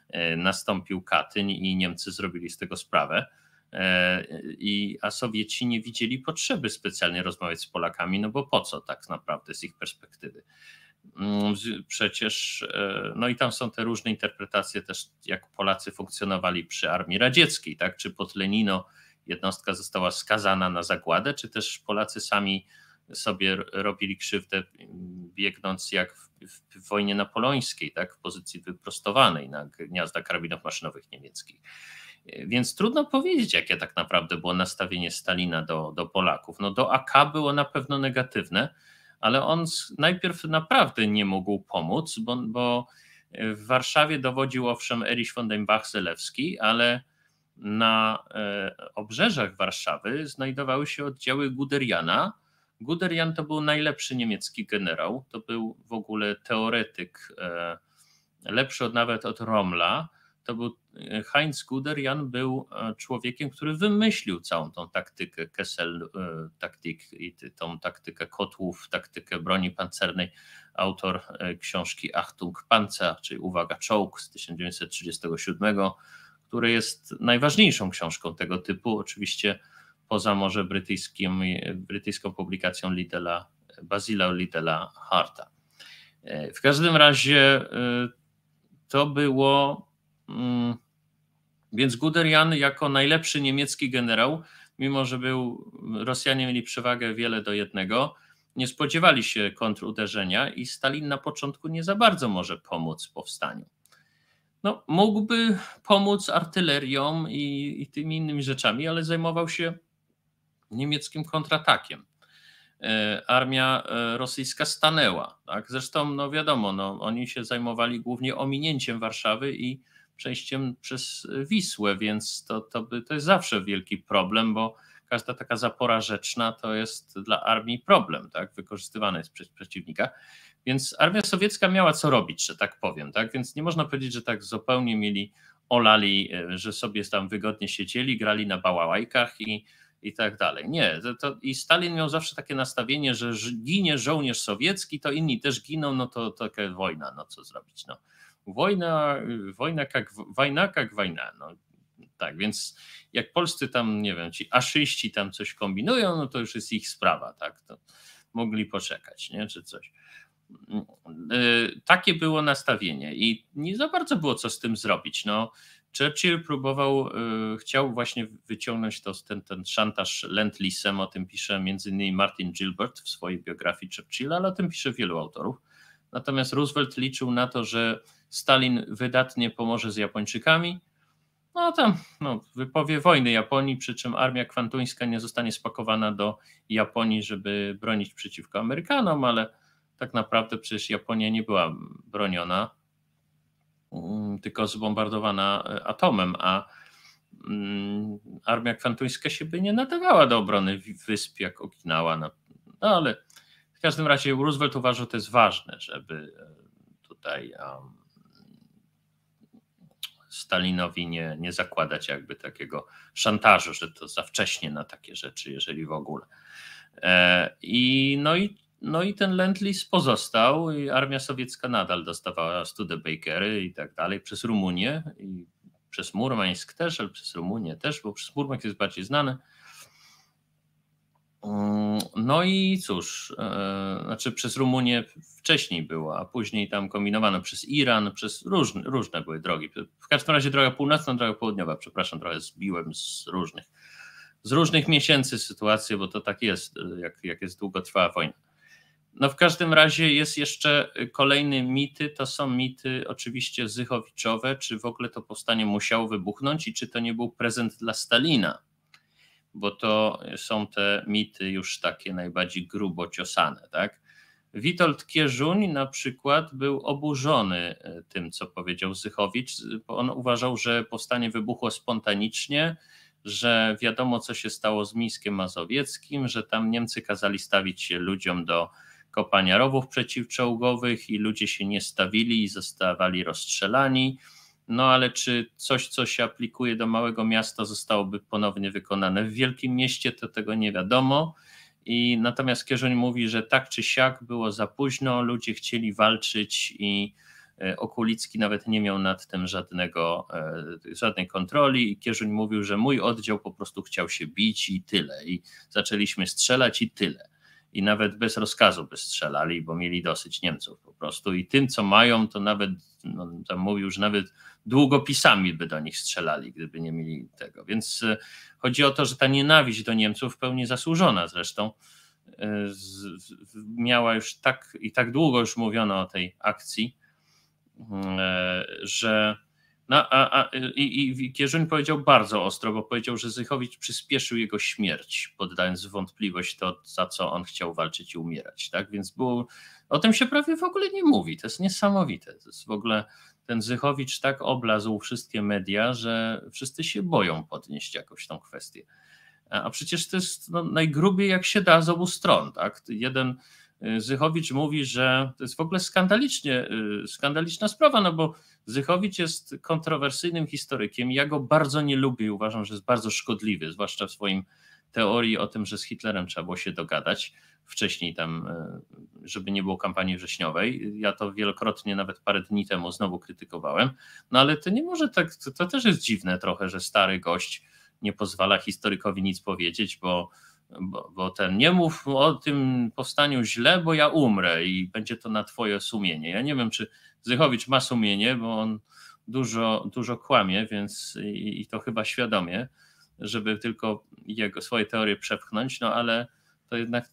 e, nastąpił Katyń i Niemcy zrobili z tego sprawę. E, I, a Sowieci nie widzieli potrzeby specjalnie rozmawiać z Polakami, no bo po co tak naprawdę z ich perspektywy? Mm, przecież, no i tam są te różne interpretacje też, jak Polacy funkcjonowali przy armii radzieckiej, tak? Czy pod Lenino jednostka została skazana na zagładę, czy też Polacy sami sobie robili krzywdę, biegnąc jak w, w, wojnie napoleońskiej, tak, w pozycji wyprostowanej na gniazda karabinów maszynowych niemieckich. E, więc trudno powiedzieć, jakie tak naprawdę było nastawienie Stalina do, do Polaków. No do AK było na pewno negatywne, ale on najpierw naprawdę nie mógł pomóc, bo, bo e, w Warszawie dowodził owszem Erich von dem Bach-Zelewski, ale na e, obrzeżach Warszawy znajdowały się oddziały Guderiana, Guderian to był najlepszy niemiecki generał, to był w ogóle teoretyk, e, lepszy od, nawet od Romla. To był e, Heinz Guderian był e, człowiekiem, który wymyślił całą tą taktykę Kessel taktik i tą taktykę kotłów, taktykę broni pancernej. Autor książki Achtung Panzer, czyli Uwaga Czołg z 1937, który jest najważniejszą książką tego typu. Oczywiście poza może brytyjskim, brytyjską publikacją Lidela Basila Lidela Harta. E, w każdym razie e, to było. Mm, więc Guderian jako najlepszy niemiecki generał, mimo że był Rosjanie mieli przewagę wiele do jednego, nie spodziewali się kontruderzenia i Stalin na początku nie za bardzo może pomóc powstaniu. No, mógłby pomóc artylerią i, i tymi innymi rzeczami, ale zajmował się niemieckim kontratakiem. E, armia e, rosyjska stanęła. Tak? Zresztą, no wiadomo, no, oni się zajmowali głównie ominięciem Warszawy i przejściem przez Wisłę, więc to, to, by, to jest zawsze wielki problem, bo każda taka zapora rzeczna to jest dla armii problem, tak? wykorzystywana jest przez przeciwnika. Więc armia sowiecka miała co robić, że tak powiem, tak? Więc nie można powiedzieć, że tak zupełnie mieli olali, e, że sobie tam wygodnie siedzieli, grali na bałałajkach i i tak dalej. Nie, to, to, i Stalin miał zawsze takie nastawienie, że ginie żołnierz sowiecki, to inni też giną, no to, to taka wojna, no co zrobić, no. Wojna, wojna jak, wojna jak wojna, no. Tak, więc jak polscy tam, nie wiem, ci aszyści tam coś kombinują, no to już jest ich sprawa, tak, to mogli poczekać, nie, czy coś. Mm, y, takie było nastawienie i nie za bardzo było co z tym zrobić, no. Churchill próbował, y, chciał właśnie wyciągnąć to, ten, ten szantaż Lentlisem, o tym pisze między innymi Martin Gilbert w swojej biografii Churchilla, ale o tym pisze wielu autorów. Natomiast Roosevelt liczył na to, że Stalin wydatnie pomoże z Japończykami, no tam no, wypowie wojny Japonii, przy czym armia kwantuńska nie zostanie spakowana do Japonii, żeby bronić przeciwko Amerykanom, ale tak naprawdę przecież Japonia nie była broniona Mm, tylko zbombardowana e, atomem, a mm, armia kwantuńska się by nie nadawała do obrony wysp jak Okinawa. No ale w każdym razie Roosevelt uważa, że to jest ważne, żeby e, tutaj um, Stalinowi nie, nie zakładać jakby takiego szantażu, że to za wcześnie na takie rzeczy, jeżeli w ogóle. E, I no i no i ten Lendlis pozostał i armia sowiecka nadal dostawała Studebakery i tak dalej przez Rumunię i przez Murmańsk też, ale przez Rumunię też, bo przez Murmańsk jest bardziej znany. Mm, no i cóż, e, znaczy przez Rumunię wcześniej było, a później tam kombinowano przez Iran, przez różne, różne były drogi. W każdym razie droga północna, droga południowa, przepraszam, trochę zbiłem z różnych, z różnych miesięcy sytuację, bo to tak jest, jak, jak jest długotrwała wojna. No w każdym razie jest jeszcze y, kolejny mity, to są mity oczywiście zychowiczowe, czy w ogóle to powstanie musiało wybuchnąć i czy to nie był prezent dla Stalina, bo to są te mity już takie najbardziej grubo ciosane, tak? Witold Kierzuń na przykład był oburzony y, tym, co powiedział Zychowicz, bo on uważał, że powstanie wybuchło spontanicznie, że wiadomo, co się stało z Mińskiem Mazowieckim, że tam Niemcy kazali stawić się ludziom do kopania rowów przeciwczołgowych i ludzie się nie stawili i zostawali rozstrzelani. No ale czy coś, co się aplikuje do małego miasta, zostałoby ponownie wykonane w wielkim mieście, to tego nie wiadomo. I natomiast Kierzeń mówi, że tak czy siak było za późno, ludzie chcieli walczyć i e, Okulicki nawet nie miał nad tym żadnego, e, żadnej kontroli i Kierzeń mówił, że mój oddział po prostu chciał się bić i tyle. I zaczęliśmy strzelać i tyle i nawet bez rozkazu by strzelali, bo mieli dosyć Niemców po prostu. I tym, co mają, to nawet, no, tam mówił, że nawet długopisami by do nich strzelali, gdyby nie mieli tego. Więc e, chodzi o to, że ta nienawiść do Niemców, w pełni zasłużona zresztą, e, miała już tak i tak długo już mówiono o tej akcji, e, że no, a, a, i, I Kierzyń powiedział bardzo ostro, bo powiedział, że Zychowicz przyspieszył jego śmierć, poddając w wątpliwość to, za co on chciał walczyć i umierać. Tak więc było, o tym się prawie w ogóle nie mówi. To jest niesamowite. To jest w ogóle ten Zychowicz tak oblazł wszystkie media, że wszyscy się boją podnieść jakąś tą kwestię. A przecież to jest no, najgrubiej jak się da z obu stron. Tak? Jeden Zychowicz mówi, że to jest w ogóle skandalicznie, y, skandaliczna sprawa, no bo Zychowicz jest kontrowersyjnym historykiem. Ja go bardzo nie lubię i uważam, że jest bardzo szkodliwy, zwłaszcza w swoim teorii o tym, że z Hitlerem trzeba było się dogadać wcześniej tam, y, żeby nie było kampanii wrześniowej. Ja to wielokrotnie, nawet parę dni temu znowu krytykowałem. No ale to nie może tak, to, to też jest dziwne trochę, że stary gość nie pozwala historykowi nic powiedzieć, bo bo, bo, ten nie mów o tym powstaniu źle, bo ja umrę i będzie to na twoje sumienie. Ja nie wiem, czy Zychowicz ma sumienie, bo on dużo, dużo kłamie, więc i, i to chyba świadomie, żeby tylko jego swoje teorie przepchnąć, no ale to jednak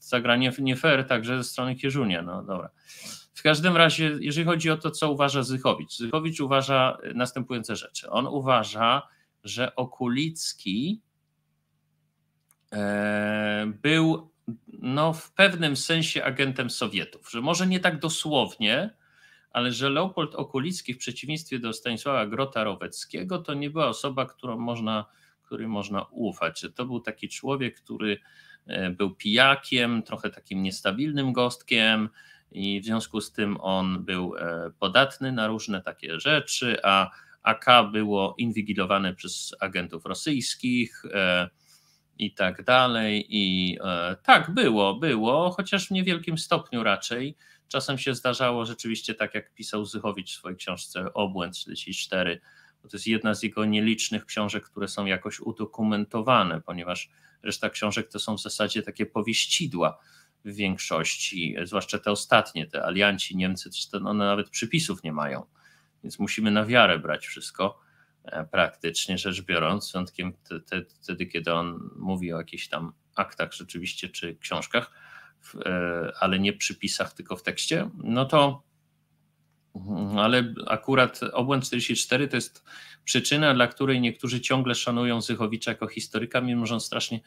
zagranie nie fair także ze strony Kierzunia, no dobra. W każdym razie, jeżeli chodzi o to, co uważa Zychowicz, Zychowicz uważa następujące rzeczy. On uważa, że Okulicki E, był no, w pewnym sensie agentem Sowietów, że może nie tak dosłownie, ale że Leopold Okulicki w przeciwieństwie do Stanisława Grota Roweckiego to nie była osoba, którą można, której można ufać, że to był taki człowiek, który e, był pijakiem, trochę takim niestabilnym gostkiem i w związku z tym on był e, podatny na różne takie rzeczy, a AK było inwigilowane przez agentów rosyjskich, i tak dalej. I e, tak było, było, chociaż w niewielkim stopniu raczej. Czasem się zdarzało rzeczywiście tak, jak pisał Zychowicz w swojej książce Obłęd 44, bo to jest jedna z jego nielicznych książek, które są jakoś udokumentowane, ponieważ reszta książek to są w zasadzie takie powieścidła w większości, zwłaszcza te ostatnie, te alianci, Niemcy, one no, nawet przypisów nie mają, więc musimy na wiarę brać wszystko. E, praktycznie rzecz biorąc, wyjątkiem wtedy, kiedy on mówi o jakichś tam aktach rzeczywiście czy książkach, e, ale nie przypisach, tylko w tekście, no to mm, ale akurat Obłęd 44 to jest przyczyna, dla której niektórzy ciągle szanują Zychowicza jako historyka, mimo że on strasznie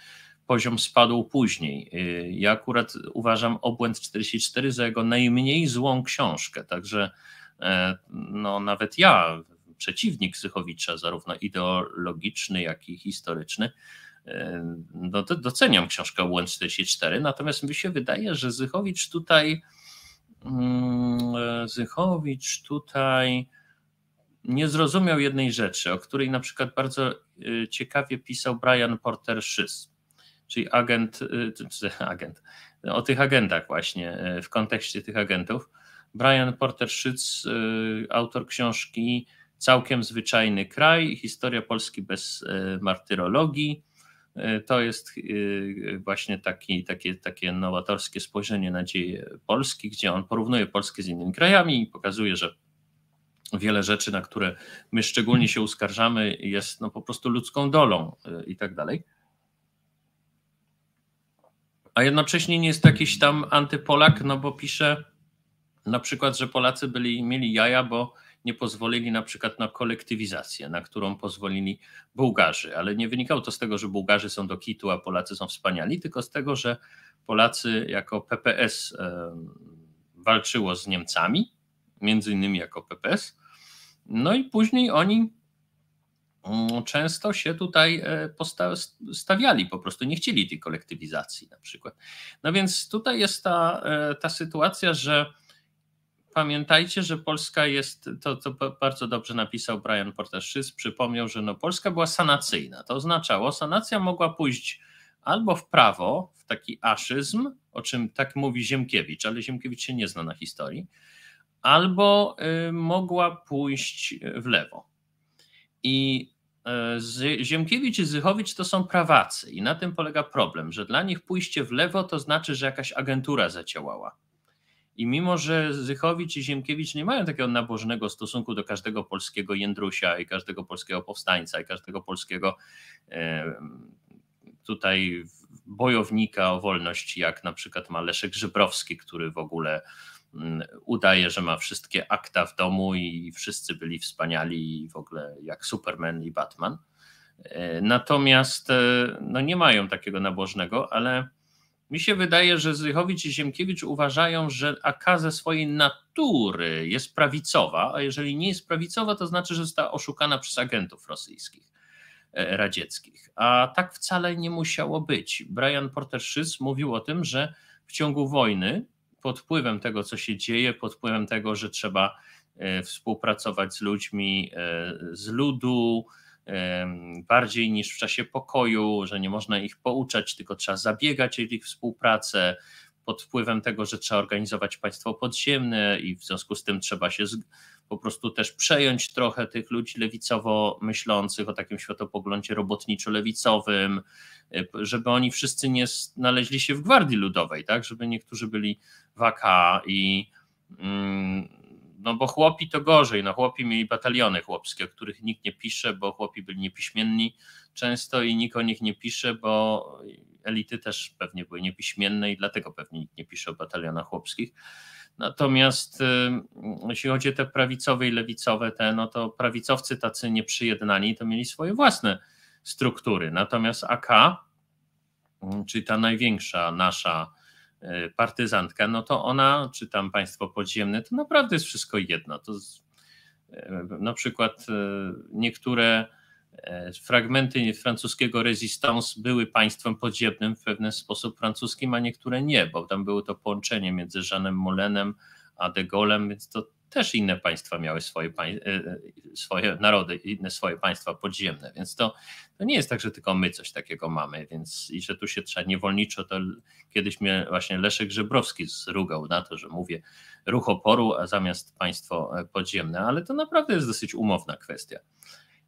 poziom spadł później. E, ja akurat uważam Obłęd 44 za jego najmniej złą książkę, także no, nawet ja przeciwnik Sychowicza, zarówno ideologiczny, jak i historyczny. No, doceniam książkę Błąd 44, natomiast mi się wydaje, że Zychowicz tutaj mm, Zychowicz tutaj nie zrozumiał jednej rzeczy, o której na przykład bardzo y, ciekawie pisał Brian Porter Schiss, czyli agent, y, agent, o tych agentach właśnie, y, w kontekście tych agentów. Brian Porter Schiss, autor książki całkiem zwyczajny kraj, historia Polski bez e, martyrologii. E, to jest e, właśnie taki, takie, takie nowatorskie spojrzenie na dzieje Polski, gdzie on porównuje Polskę z innymi krajami i pokazuje, że wiele rzeczy, na które my szczególnie się uskarżamy, jest no po prostu ludzką dolą i tak dalej. A jednocześnie nie jest jakiś tam antypolak, no bo pisze na przykład, że Polacy byli, mieli jaja, bo nie pozwolili na przykład na kolektywizację, na którą pozwolili Bułgarzy. Ale nie wynikało to z tego, że Bułgarzy są do kitu, a Polacy są wspaniali, tylko z tego, że Polacy jako PPS walczyło z Niemcami, między innymi jako PPS. No i później oni mm, często się tutaj e, stawiali, po prostu nie chcieli tej kolektywizacji na przykład. No więc tutaj jest ta, e, ta sytuacja, że pamiętajcie, że Polska jest, to, to bardzo dobrze napisał Brian Porteszyc, przypomniał, że no Polska była sanacyjna. To oznaczało, sanacja mogła pójść albo w prawo, w taki aszyzm, o czym tak mówi Ziemkiewicz, ale Ziemkiewicz się nie zna na historii, albo y, mogła pójść w lewo. I y, Ziemkiewicz i Zychowicz to są prawacy i na tym polega problem, że dla nich pójście w lewo to znaczy, że jakaś agentura zadziałała i mimo, że Zychowicz i Ziemkiewicz nie mają takiego nabożnego stosunku do każdego polskiego Jędrusia i każdego polskiego powstańca i każdego polskiego tutaj bojownika o wolność, jak na przykład ma Leszek który w ogóle mm, udaje, że ma wszystkie akta w domu i wszyscy byli wspaniali i w ogóle jak Superman i Batman. E, natomiast e, no nie mają takiego nabożnego, ale mi się wydaje, że Zychowicz i Ziemkiewicz uważają, że AK ze swojej natury jest prawicowa, a jeżeli nie jest prawicowa, to znaczy, że została oszukana przez agentów rosyjskich, e, radzieckich. A tak wcale nie musiało być. Brian Porterschys mówił o tym, że w ciągu wojny, pod wpływem tego, co się dzieje, pod wpływem tego, że trzeba e, współpracować z ludźmi e, z ludu, bardziej niż w czasie pokoju, że nie można ich pouczać, tylko trzeba zabiegać o ich współpracę pod wpływem tego, że trzeba organizować państwo podziemne i w związku z tym trzeba się po prostu też przejąć trochę tych ludzi lewicowo myślących o takim światopoglądzie robotniczo-lewicowym, e, żeby oni wszyscy nie znaleźli się w Gwardii Ludowej, tak, żeby niektórzy byli w AK i mm, no bo chłopi to gorzej, no chłopi mieli bataliony chłopskie, o których nikt nie pisze, bo chłopi byli niepiśmienni często i nikt o nich nie pisze, bo elity też pewnie były niepiśmienne i dlatego pewnie nikt nie pisze o batalionach chłopskich. Natomiast y, jeśli chodzi o te prawicowe i lewicowe, te, no to prawicowcy tacy nieprzyjednani to mieli swoje własne struktury. Natomiast AK, y, czyli ta największa nasza Y, partyzantka, no to ona, czy tam państwo podziemne, to naprawdę jest wszystko jedno. To z, y, na przykład y, niektóre fragmenty francuskiego Resistance były państwem podziemnym w pewien sposób francuskim, a niektóre nie, bo tam było to połączenie między Jeanem Molenem a De Gaulle'em, więc to też inne państwa miały swoje, e, e, swoje narody, inne swoje państwa podziemne, więc to, to nie jest tak, że tylko my coś takiego mamy, więc i że tu się trzeba niewolniczo, to kiedyś mnie właśnie Leszek Żebrowski zrugał na to, że mówię ruch oporu, a zamiast państwo e, podziemne, ale to naprawdę jest dosyć umowna kwestia.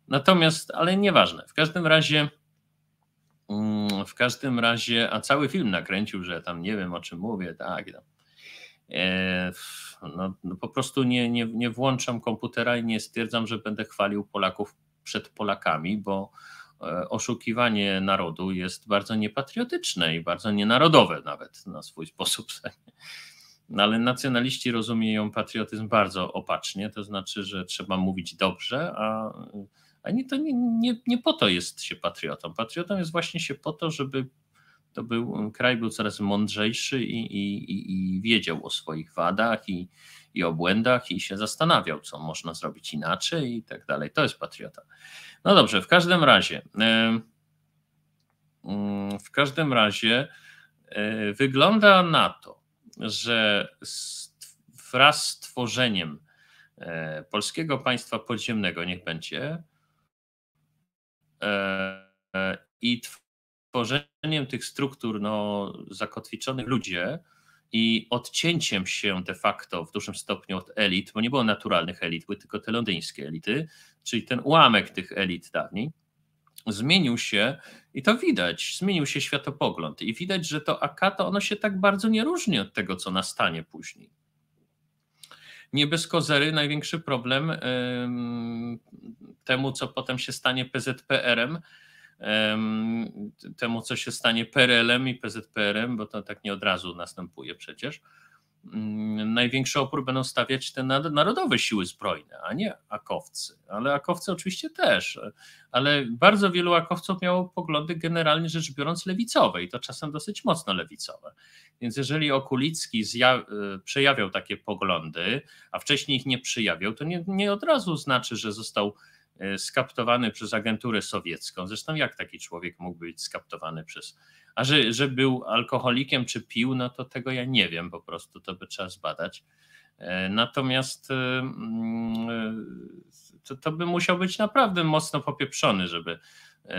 Natomiast, ale nieważne, w każdym razie mm, w każdym razie, a cały film nakręcił, że tam nie wiem o czym mówię, tak, tam E, no, no po prostu nie, nie, nie włączam komputera i nie stwierdzam, że będę chwalił Polaków przed Polakami, bo e, oszukiwanie narodu jest bardzo niepatriotyczne i bardzo nienarodowe nawet na swój sposób. <laughs> No ale nacjonaliści rozumieją patriotyzm bardzo opacznie, to znaczy, że trzeba mówić dobrze, a, a nie, to nie, nie, nie po to jest się patriotą. Patriotą jest właśnie się po to, żeby to był, e, kraj był coraz mądrzejszy i, i, i wiedział o swoich wadach i, i obłędach i się zastanawiał, co można zrobić inaczej i tak dalej. To jest patriota. No dobrze, w każdym razie, e, mm, w każdym razie e, wygląda na to, że wraz z tworzeniem polskiego państwa podziemnego, niech będzie, i tworzeniem tych struktur no, zakotwiczonych ludzie i odcięciem się de facto w dużym stopniu od elit, bo nie było naturalnych elit, były tylko te londyńskie elity, czyli ten ułamek tych elit dawniej, zmienił się i to widać, zmienił się światopogląd i widać, że to akato ono się tak bardzo nie różni od tego, co nastanie później. Nie bez kozery największy problem yy, temu, co potem się stanie PZPR-em, temu, co się stanie PRL-em i PZPR-em, bo to tak nie od razu następuje przecież, mm, największy opór będą stawiać te narodowe siły zbrojne, a nie akowcy. Ale akowcy oczywiście też, ale bardzo wielu akowców miało poglądy generalnie rzecz biorąc lewicowe i to czasem dosyć mocno lewicowe. Więc jeżeli Okulicki zja- e, przejawiał takie poglądy, a wcześniej ich nie przejawiał, to nie, nie od razu znaczy, że został E, skaptowany przez agenturę sowiecką. Zresztą jak taki człowiek mógł być skaptowany przez. A że, że był alkoholikiem czy pił, no to tego ja nie wiem, po prostu to by trzeba zbadać. E, natomiast e, mm, to, to by musiał być naprawdę mocno popieprzony, żeby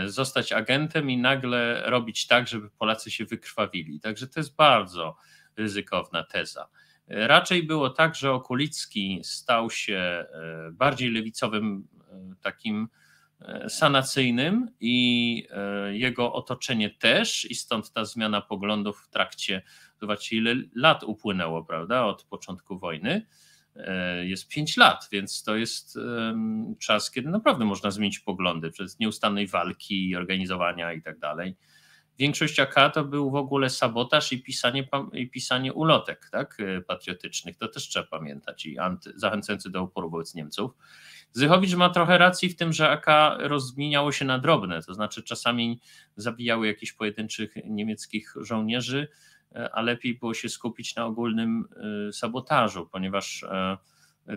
zostać agentem i nagle robić tak, żeby Polacy się wykrwawili. Także to jest bardzo ryzykowna teza. Raczej było tak, że Okulicki stał się e, bardziej lewicowym e, takim e, sanacyjnym i jego otoczenie też, i stąd ta zmiana poglądów w trakcie, zobaczcie ile lat upłynęło, prawda, od początku wojny. Jest 5 lat, więc to jest czas, kiedy naprawdę można zmienić poglądy przez nieustannej walki, organizowania i tak dalej. Większość AK to był w ogóle sabotaż i pisanie, i pisanie ulotek tak, y, patriotycznych. To też trzeba pamiętać i anty, zachęcający do oporu wobec Niemców. Zychowicz ma trochę racji w tym, że AK rozmieniało się na drobne, to znaczy czasami zabijały jakichś pojedynczych niemieckich żołnierzy, y, a lepiej było się skupić na ogólnym y, sabotażu, ponieważ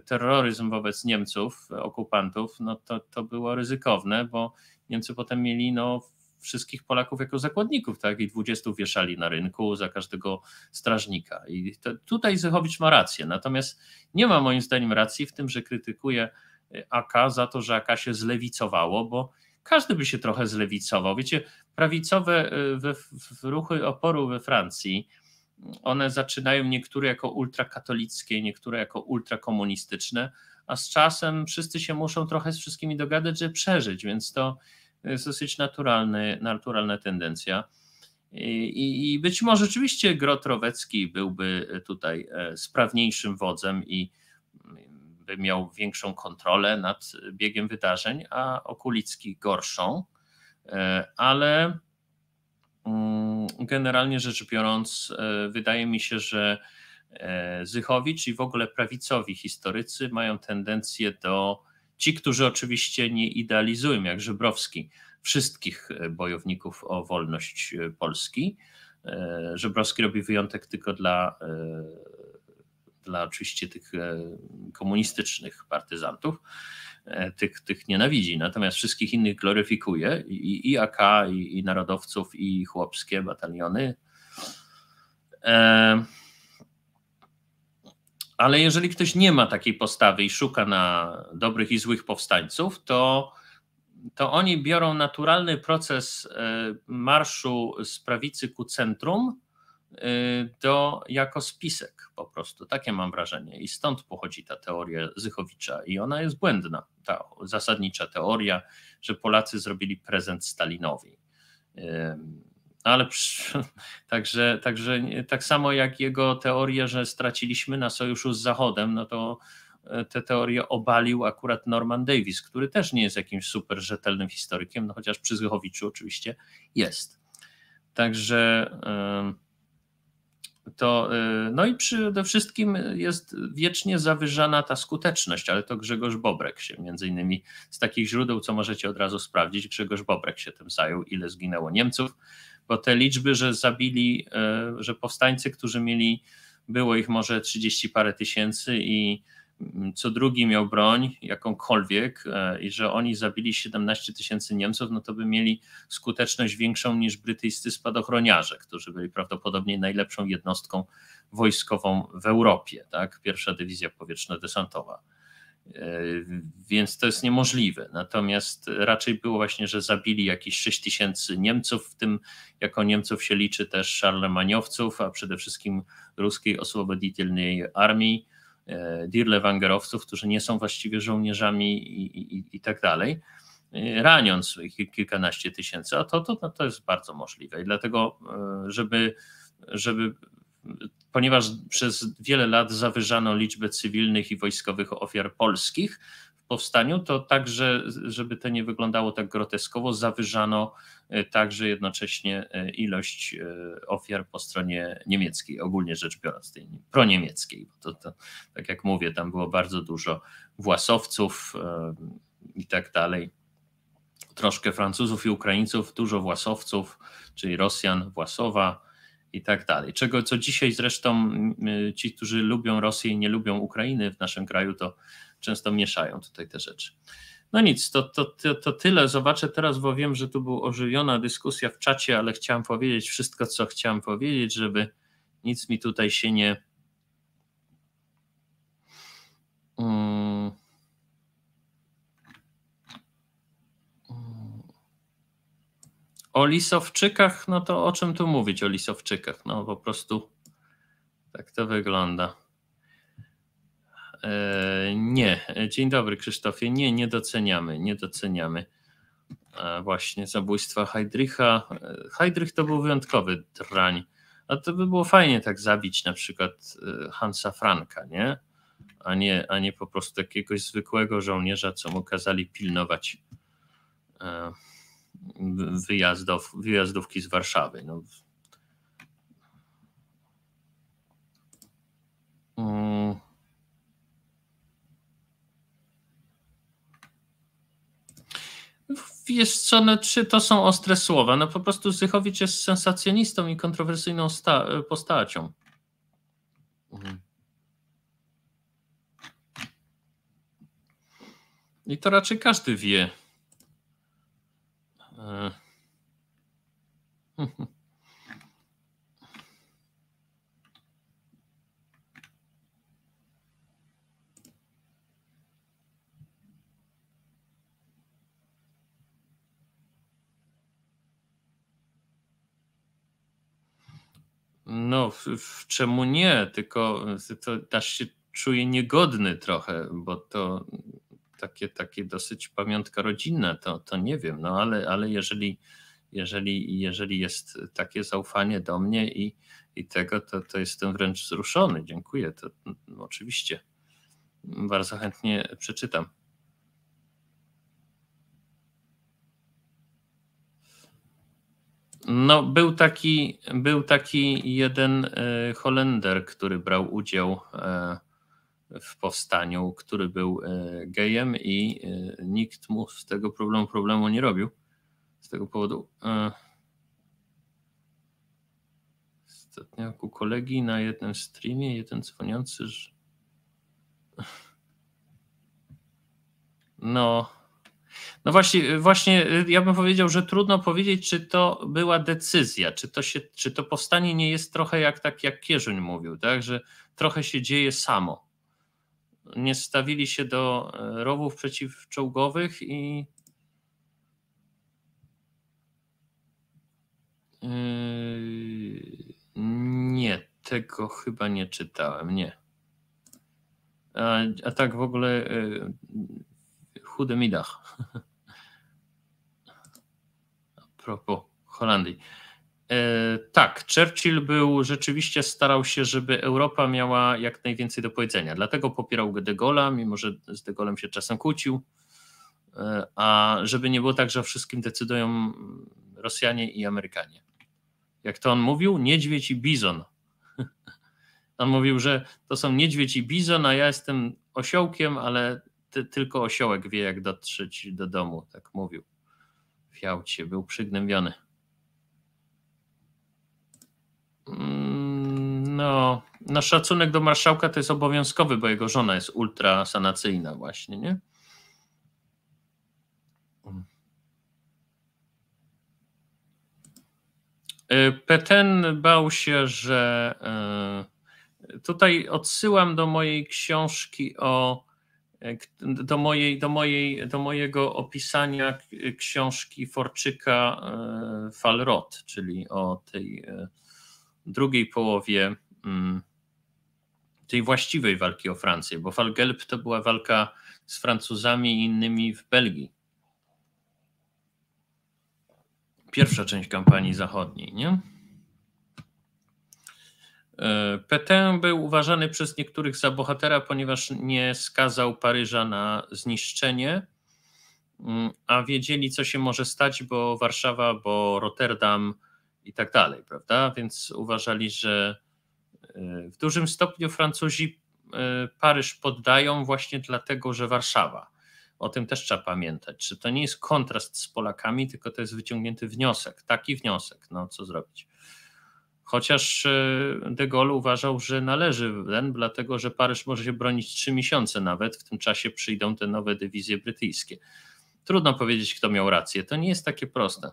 terroryzm wobec Niemców, okupantów, no to, to było ryzykowne, bo Niemcy potem mieli no, wszystkich Polaków jako zakładników, tak? I 20 wieszali na rynku za każdego strażnika. I to, tutaj Zychowicz ma rację. Natomiast nie ma moim zdaniem racji w tym, że krytykuje e, AK za to, że AK się zlewicowało, bo każdy by się trochę zlewicował. Wiecie, prawicowe e, we, w ruchy oporu we Francji, one zaczynają niektóre jako ultrakatolickie, niektóre jako ultrakomunistyczne, a z czasem wszyscy się muszą trochę z wszystkimi dogadać, żeby przeżyć, więc to to jest dosyć naturalny, naturalna tendencja. I, I, być może rzeczywiście Rowecki byłby tutaj e, sprawniejszym wodzem i mm, by miał większą kontrolę nad biegiem wydarzeń, a Okulicki gorszą, e, ale mm, generalnie rzecz biorąc, e, wydaje mi się, że Zychowicz i w ogóle prawicowi historycy mają tendencję do Ci, którzy oczywiście nie idealizują, jak Żebrowski, wszystkich e, bojowników o wolność e, Polski. E, Żebrowski robi wyjątek tylko dla, dla oczywiście tych komunistycznych partyzantów, tych, tych nienawidzi, natomiast wszystkich innych gloryfikuje i, i AK, i, i narodowców, i chłopskie bataliony. Ale jeżeli ktoś nie ma takiej postawy i szuka na dobrych i złych powstańców, to, to oni biorą naturalny proces e, marszu z prawicy ku centrum e, do, jako spisek po prostu. Takie mam wrażenie. I stąd pochodzi ta teoria Zychowicza. I ona jest błędna, ta zasadnicza teoria, że Polacy zrobili prezent Stalinowi. No ale <laughs> także, także tak samo jak jego teoria, że straciliśmy na sojuszu z Zachodem, no to e, tę teorię obalił akurat Norman Davis, który też nie jest jakimś super rzetelnym historykiem, no chociaż przy Zychowiczu oczywiście jest. Także to, e, no i przede wszystkim jest wiecznie zawyżana ta skuteczność, ale to Grzegorz Bobrek się między innymi z takich źródeł, co możecie od razu sprawdzić, Grzegorz Bobrek się tym zajął, ile zginęło Niemców bo te liczby, że zabili, e, że powstańcy, którzy mieli, było ich może 30 parę tysięcy i mm, co drugi miał broń jakąkolwiek e, i że oni zabili 17 tysięcy Niemców, no to by mieli skuteczność większą niż brytyjscy spadochroniarze, którzy byli prawdopodobnie najlepszą jednostką wojskową w Europie, tak? Pierwsza dywizja powietrzna desantowa. E, więc to jest niemożliwe. Natomiast raczej było właśnie, że zabili jakieś 6 tysięcy Niemców, w tym jako Niemców się liczy też szarlemaniowców, a przede wszystkim ruskiej oswoboditelnej armii, e, dirlewangerowców, którzy nie są właściwie żołnierzami i, i, i tak dalej, e, raniąc kilkanaście tysięcy, a to, to, to jest bardzo możliwe i dlatego, żeby żeby ponieważ przez wiele lat zawyżano liczbę cywilnych i wojskowych ofiar polskich w powstaniu, to także, żeby to nie wyglądało tak groteskowo, zawyżano e, także jednocześnie e, ilość e, ofiar po stronie niemieckiej, ogólnie rzecz biorąc, tej proniemieckiej. To, to, tak jak mówię, tam było bardzo dużo Własowców i tak dalej troszkę Francuzów i Ukraińców, dużo Własowców, czyli Rosjan, Własowa, i tak dalej. Czego co dzisiaj zresztą mm, y, ci, którzy lubią Rosję i nie lubią Ukrainy w naszym kraju, to często mieszają tutaj te rzeczy. No nic, to, to, to, to tyle. Zobaczę teraz, bo wiem, że tu była ożywiona dyskusja w czacie, ale chciałem powiedzieć wszystko, co chciałem powiedzieć, żeby nic mi tutaj się nie. Hmm. O lisowczykach, no to o czym tu mówić o lisowczykach? No po prostu tak to wygląda. E, nie, dzień dobry Krzysztofie. Nie, nie doceniamy, nie doceniamy e, właśnie zabójstwa Heidricha. E, Heidrich to był wyjątkowy drań, a to by było fajnie tak zabić na przykład Hansa Franka, nie? A nie, a nie po prostu jakiegoś zwykłego żołnierza, co mu kazali pilnować wyjazdow, wyjazdówki z Warszawy. No. Mm. Wiesz co, no, czy to są ostre słowa? No po prostu Zychowicz jest sensacjonistą i kontrowersyjną postacią. Mm. I to raczej każdy wie. <laughs> No, czemu nie? Tylko y, to, aż się czuję niegodny trochę, bo to takie, takie dosyć pamiątka rodzinna, to, to nie wiem, no ale, ale jeżeli, jeżeli, jeżeli jest takie zaufanie do mnie i, i tego, to, to jestem wręcz wzruszony. Dziękuję. To, no, oczywiście bardzo chętnie przeczytam. No, był taki, był taki jeden e, Holender, który brał udział e, w powstaniu, który był e, gejem i e, nikt mu z tego problemu problemu nie robił. Z tego powodu e, ostatnio ku kolegi na jednym streamie jeden dzwoniący, że no no właśnie, właśnie ja bym powiedział, że trudno powiedzieć, czy to była decyzja, czy to, się, czy to powstanie nie jest trochę jak tak, jak Kierzyn mówił, tak, że trochę się dzieje samo nie stawili się do e, rowów przeciwczołgowych i e, nie, tego chyba nie czytałem, nie. A, a tak w ogóle e, chudy mi dach. <laughs> A propos Holandii. E, tak, Churchill był rzeczywiście starał się, żeby Europa miała jak najwięcej do powiedzenia. Dlatego popierał De Gaulle, mimo że z De Gaulle'em się czasem kłócił. E, a żeby nie było tak, że o wszystkim decydują Rosjanie i Amerykanie. Jak to on mówił? Niedźwiedź i bizon. <laughs> On mówił, że to są niedźwiedź i bizon, a ja jestem osiołkiem, ale ty, tylko osiołek wie, jak dotrzeć do domu. Tak mówił. W Jałcie był przygnębiony. Mm, no, no szacunek do marszałka to jest obowiązkowy, bo jego żona jest ultrasanacyjna właśnie, nie? Y, Peten bał się, że y, tutaj odsyłam do mojej książki o y, do, mojej, do, mojej, do mojego opisania książki Forczyka Falrot, czyli o tej drugiej połowie mm, tej właściwej walki o Francję, bo Falgelb to była walka z Francuzami i innymi w Belgii. Pierwsza część kampanii zachodniej, nie? E, Petain był uważany przez niektórych za bohatera, ponieważ nie skazał Paryża na zniszczenie, mm, a wiedzieli, co się może stać, bo Warszawa, bo Rotterdam, i tak dalej, prawda? Więc uważali, że e, w dużym stopniu Francuzi e, Paryż poddają właśnie dlatego, że Warszawa. O tym też trzeba pamiętać. Czy to nie jest kontrast z Polakami, tylko to jest wyciągnięty wniosek, taki wniosek, no co zrobić. Chociaż e, De Gaulle uważał, że należy ten, dlatego że Paryż może się bronić trzy miesiące nawet, w tym czasie przyjdą te nowe dywizje brytyjskie. Trudno powiedzieć, kto miał rację, to nie jest takie proste.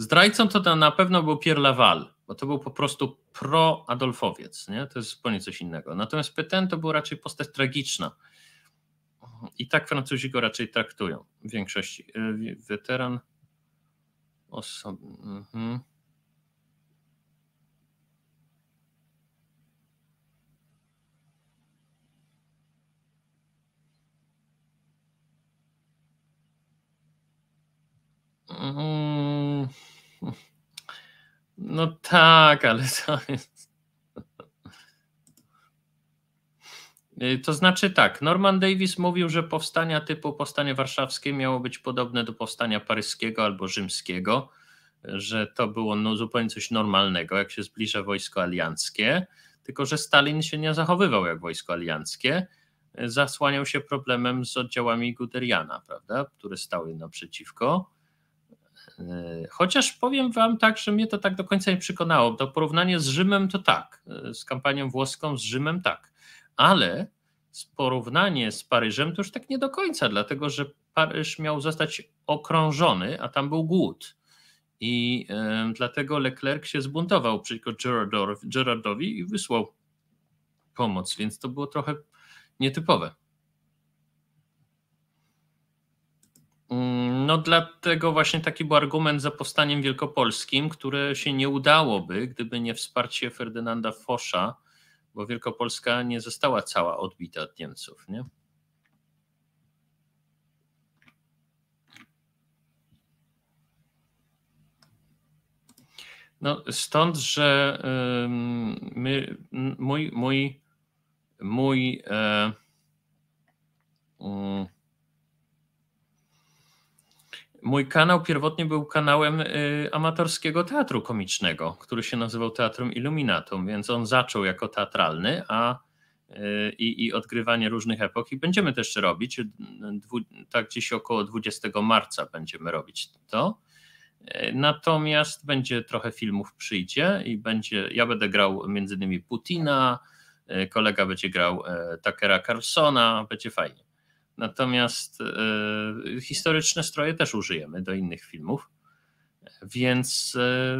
Zdrajcą to na pewno był Pierre Laval, bo to był po prostu pro-Adolfowiec, nie? to jest zupełnie coś innego. Natomiast Petain to był raczej postać tragiczna. I tak Francuzi go raczej traktują w większości. E, weteran osoby. Mhm. Mm-hmm. No tak, ale to jest. E, to znaczy tak, Norman Davis mówił, że powstania typu powstanie warszawskie miało być podobne do powstania paryskiego albo rzymskiego, że to było no zupełnie coś normalnego, jak się zbliża wojsko alianckie, tylko że Stalin się nie zachowywał jak wojsko alianckie, zasłaniał się problemem z oddziałami Guderiana, prawda, które stały naprzeciwko E, chociaż powiem Wam tak, że mnie to tak do końca nie przekonało. To porównanie z Rzymem to tak, e, z kampanią włoską z Rzymem tak, ale porównanie z Paryżem to już tak nie do końca, dlatego że Paryż miał zostać okrążony, a tam był głód. I y, dlatego Leclerc się zbuntował przeciwko Gerardowi, Gerardowi i wysłał pomoc, więc to było trochę nietypowe. Mm, no dlatego właśnie taki był argument za powstaniem wielkopolskim, które się nie udałoby, gdyby nie wsparcie Ferdynanda Fosza, bo Wielkopolska nie została cała odbita od Niemców, nie? No stąd, że my, mój, mój, mój e, um, Mój kanał pierwotnie był kanałem y, amatorskiego teatru komicznego, który się nazywał Teatrum Illuminatum, więc on zaczął jako teatralny, a y, i, i odgrywanie różnych epok i będziemy też robić, y, dwu, tak gdzieś około 20 marca będziemy robić to. Natomiast będzie trochę filmów przyjdzie i będzie, ja będę grał między innymi Putina, kolega będzie grał Takera Carlsona, będzie fajnie. Natomiast e, historyczne stroje też użyjemy do innych filmów. Więc e,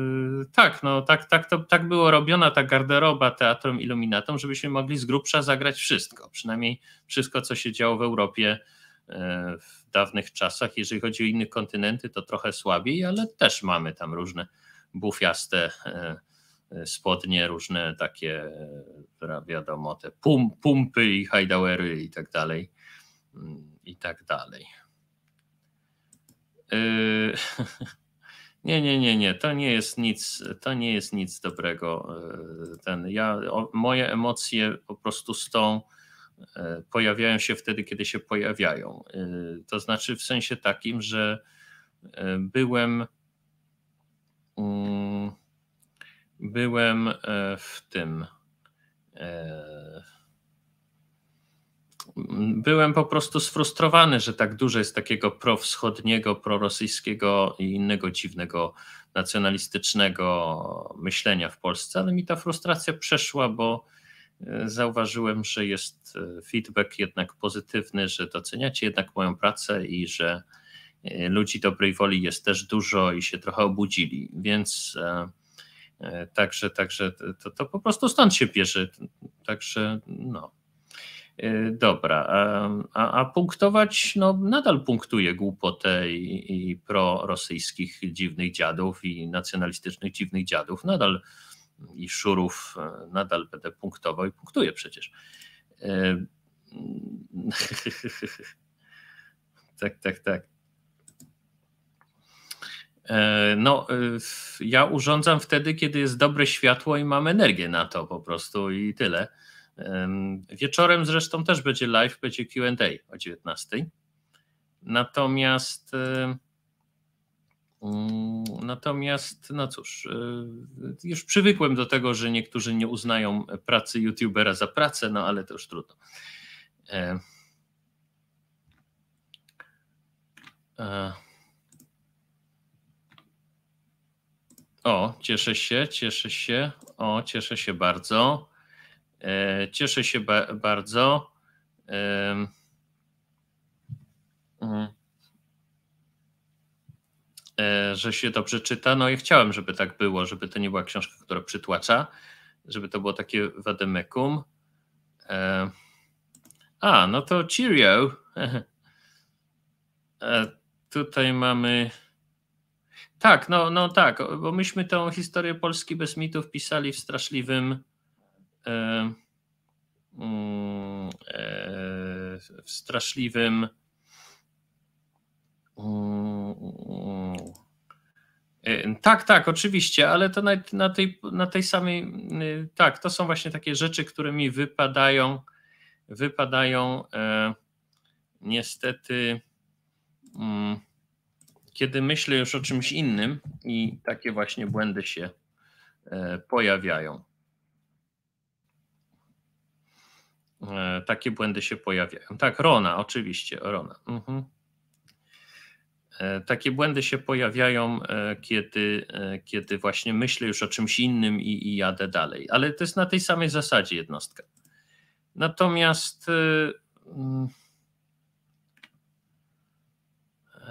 tak, no, tak, tak, to, tak było robiona ta garderoba teatrom iluminatom, żebyśmy mogli z grubsza zagrać wszystko, przynajmniej wszystko, co się działo w Europie e, w dawnych czasach. Jeżeli chodzi o inne kontynenty, to trochę słabiej, ale też mamy tam różne bufiaste spodnie, różne takie, wiadomo, te pum, pumpy i hajdawery i tak dalej. Mm, i tak dalej. Y, <laughs> nie, nie, nie, nie, to nie jest nic, to nie jest nic dobrego. Y, ten, ja, o, moje emocje po prostu z tą y, pojawiają się wtedy, kiedy się pojawiają. to znaczy w sensie takim, że byłem mm, byłem e, w tym e, byłem po prostu sfrustrowany, że tak dużo jest takiego prowschodniego, prorosyjskiego i innego dziwnego nacjonalistycznego myślenia w Polsce, ale mi ta frustracja przeszła, bo e, zauważyłem, że jest e, feedback jednak pozytywny, że doceniacie jednak moją pracę i że e, ludzi dobrej woli jest też dużo i się trochę obudzili, więc także, także to, to po prostu stąd się bierze, także no E, dobra, a, a, punktować, no nadal punktuje głupotę i, i prorosyjskich dziwnych dziadów i nacjonalistycznych dziwnych dziadów, nadal i szurów, e, nadal będę punktował i punktuję przecież. E, <laughs> tak, tak, tak. No, ja urządzam wtedy, kiedy jest dobre światło i mam energię na to po prostu i tyle Wieczorem zresztą też będzie live, będzie QA o 19. Natomiast mm, natomiast no cóż, e, już przywykłem do tego, że niektórzy nie uznają pracy youtubera za pracę, no ale to już trudno. O, cieszę się, cieszę się. O, cieszę się bardzo. E, cieszę się ba bardzo. E, mhm. e, że się dobrze czyta. No i chciałem, żeby tak było, żeby to nie była książka, która przytłacza, żeby to było takie wademekum. A, no to cheerio. <laughs> Tutaj mamy. Tak, no, no tak, bo myśmy tą historię Polski bez mitów pisali w straszliwym E, mm, e, w straszliwym mm, e, tak, tak, oczywiście, ale to na, tej, na tej samej. Y, tak, to są właśnie takie rzeczy, które mi wypadają. Wypadają e, niestety, mm, kiedy myślę już o czymś innym i takie właśnie błędy się e, pojawiają. E, takie błędy się pojawiają. Tak, Rona, oczywiście, Rona. Mhm. E, takie błędy się pojawiają, e, kiedy, kiedy właśnie myślę już o czymś innym i, i jadę dalej, ale to jest na tej samej zasadzie jednostka. Natomiast. Yy,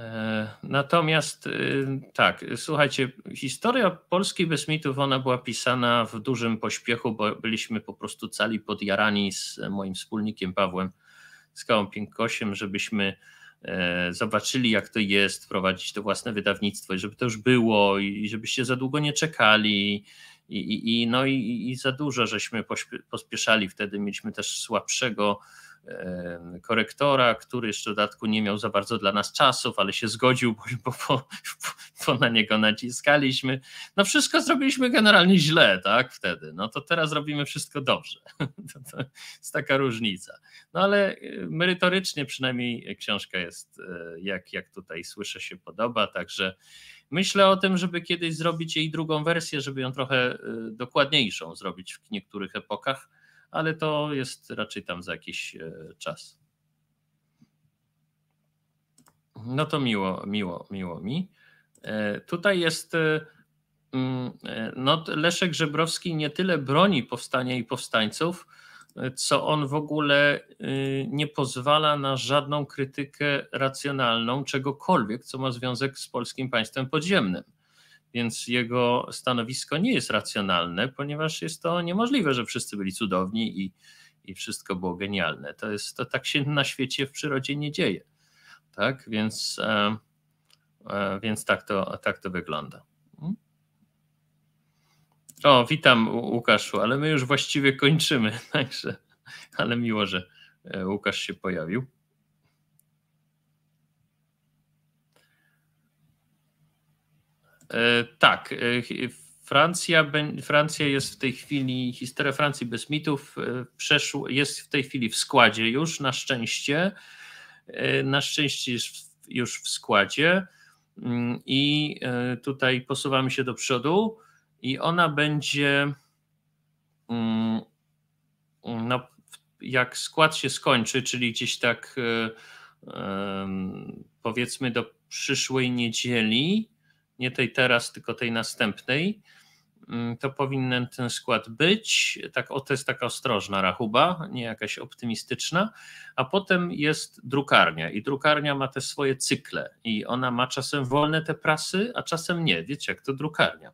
E, natomiast y, tak, słuchajcie, historia Polski bez mitów, ona była pisana w dużym pośpiechu, bo byliśmy po prostu cali podjarani z moim wspólnikiem Pawłem Skałą Pinkosiem, żebyśmy e, zobaczyli jak to jest prowadzić to własne wydawnictwo i żeby to już było i żebyście za długo nie czekali i, i, i no i, i za dużo żeśmy pospieszali wtedy, mieliśmy też słabszego korektora, który jeszcze w dodatku nie miał za bardzo dla nas czasów, ale się zgodził, bo, bo, bo, na niego naciskaliśmy. No wszystko zrobiliśmy generalnie źle, tak, wtedy. No to teraz robimy wszystko dobrze. <laughs> To, to jest taka różnica. No ale y, merytorycznie przynajmniej książka jest, y, jak, jak tutaj słyszę, się podoba, także Myślę o tym, żeby kiedyś zrobić jej drugą wersję, żeby ją trochę y, dokładniejszą zrobić w niektórych epokach ale to jest raczej tam za jakiś e, czas. No to miło, miło, miło mi. E, tutaj jest e, mm, no, Leszek Żebrowski nie tyle broni powstania i powstańców, co on w ogóle nie pozwala na żadną krytykę racjonalną czegokolwiek, co ma związek z polskim państwem podziemnym. Więc jego stanowisko nie jest racjonalne, ponieważ jest to niemożliwe, że wszyscy byli cudowni i, i wszystko było genialne. To, jest, to tak się na świecie, w przyrodzie nie dzieje. Tak, więc, e, e, więc tak, to, tak to wygląda. Hmm? O, witam Łukaszu, ale my już właściwie kończymy, <laughs> także, ale miło, że e, Łukasz się pojawił. E, tak. E, Francja, Francja jest w tej chwili, historia Francji bez mitów e, przeszło, jest w tej chwili w składzie już, na szczęście. Na szczęście jest już w składzie mm, i tutaj posuwamy się do przodu i ona będzie mm, mm, no, jak skład się skończy, czyli gdzieś tak powiedzmy do przyszłej niedzieli, nie tej teraz, tylko tej następnej, mm, to powinien ten skład być. Tak, o, to jest taka ostrożna rachuba, nie jakaś optymistyczna. A potem jest drukarnia i drukarnia ma te swoje cykle i ona ma czasem wolne te prasy, a czasem nie. Wiecie, jak to drukarnia.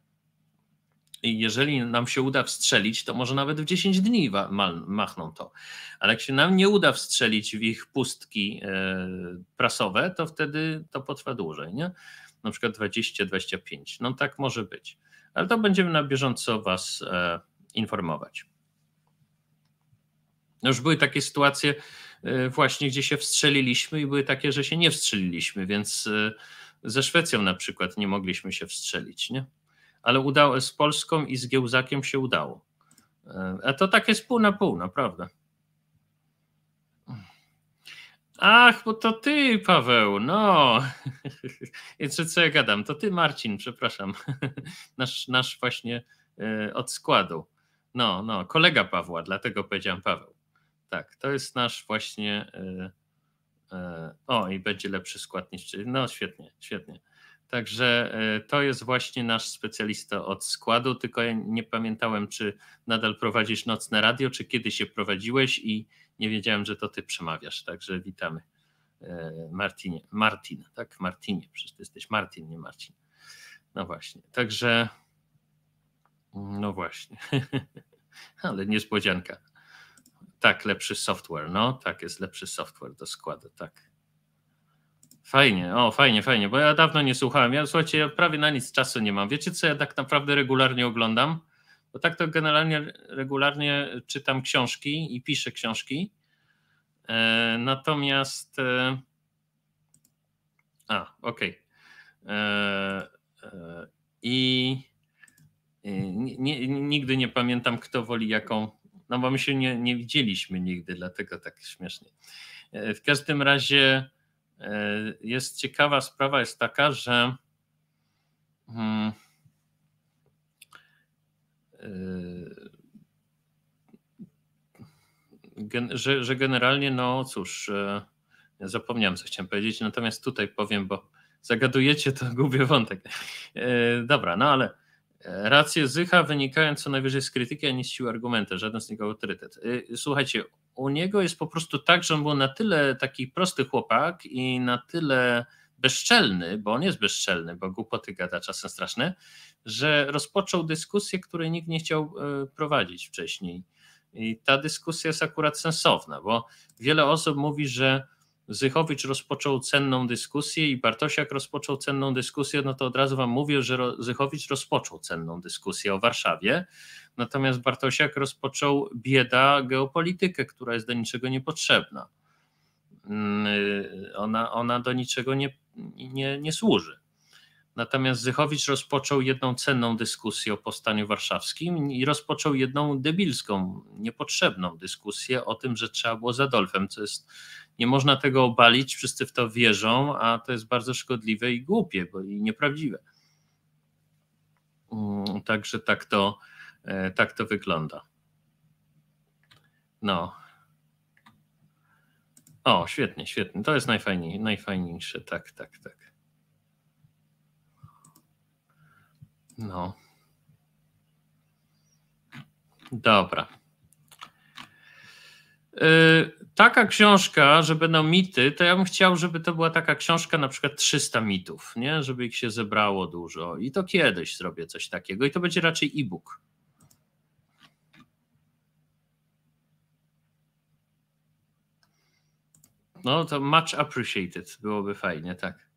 I jeżeli nam się uda wstrzelić, to może nawet w 10 dni machną to. Ale jak się nam nie uda wstrzelić w ich pustki e, prasowe, to wtedy to potrwa dłużej. Nie? na przykład 20-25. No tak może być, ale to będziemy na bieżąco Was e, informować. No już były takie sytuacje e, właśnie, gdzie się wstrzeliliśmy i były takie, że się nie wstrzeliliśmy, więc e, ze Szwecją na przykład nie mogliśmy się wstrzelić, nie? Ale udało, z Polską i z Giełzakiem się udało. E, a to tak jest pół na pół, naprawdę. Ach, bo to ty, Paweł, no. <laughs> Czy co ja gadam? To ty, Marcin, przepraszam. <laughs> nasz, nasz właśnie e, od składu. No, no, kolega Pawła, dlatego powiedziałem Paweł. Tak, to jest nasz właśnie. E, e, o, i będzie lepszy skład niż. No, świetnie, świetnie. Także to jest właśnie nasz specjalista od składu, tylko ja nie pamiętałem, czy nadal prowadzisz nocne radio, czy kiedy się prowadziłeś i nie wiedziałem, że to ty przemawiasz, także witamy. E, Martinie, Martin, tak? Martinie, przecież ty jesteś Martin, nie Marcin. No właśnie, także. No właśnie, <laughs> ale niespodzianka. Tak, lepszy software, no tak, jest lepszy software do składu, tak. Fajnie, o fajnie, fajnie, bo ja dawno nie słuchałem. Ja słuchajcie, ja prawie na nic czasu nie mam. Wiecie, co ja tak naprawdę regularnie oglądam? Bo tak to generalnie regularnie czytam książki i piszę książki. E, natomiast. E, a, okej. Okay. E, I nie, nigdy nie pamiętam, kto woli jaką. No bo my się nie, nie widzieliśmy nigdy, dlatego tak śmiesznie. W każdym razie jest ciekawa sprawa, jest taka, że. Hmm, Y, że, że generalnie, no cóż, ja zapomniałem, co chciałem powiedzieć, natomiast tutaj powiem, bo zagadujecie, to <laughs> gubię wątek. Y, dobra, no ale e, racje Zycha wynikają co najwyżej z krytyki, a nie z siły argumenty, żaden z niego autorytet. Y, słuchajcie, u niego jest po prostu tak, że on był na tyle taki prosty chłopak i na tyle bezczelny, bo on jest bezczelny, bo głupoty gada czasem straszne, że rozpoczął dyskusję, której nikt nie chciał e, prowadzić wcześniej. I ta dyskusja jest akurat sensowna, bo wiele osób mówi, że Zychowicz rozpoczął cenną dyskusję i Bartosiak rozpoczął cenną dyskusję, no to od razu wam mówię, że Zychowicz rozpoczął cenną dyskusję o Warszawie, natomiast Bartosiak rozpoczął bieda geopolitykę, która jest do niczego niepotrzebna. Mm, y, ona, ona do niczego nie, nie, nie służy. Natomiast Zychowicz rozpoczął jedną cenną dyskusję o powstaniu warszawskim i rozpoczął jedną debilską, niepotrzebną dyskusję o tym, że trzeba było z Adolfem, co jest, nie można tego obalić, wszyscy w to wierzą, a to jest bardzo szkodliwe i głupie, bo i nieprawdziwe. Mm, także tak to, e, tak to wygląda. No, o, świetnie, świetnie. To jest najfajniej, najfajniejsze. Tak, tak, tak. No. Dobra. Y, taka książka, że będą mity, to ja bym chciał, żeby to była taka książka, na przykład 300 mitów, nie? żeby ich się zebrało dużo. I to kiedyś zrobię coś takiego. I to będzie raczej e-book. No to much appreciated, byłoby fajnie, tak.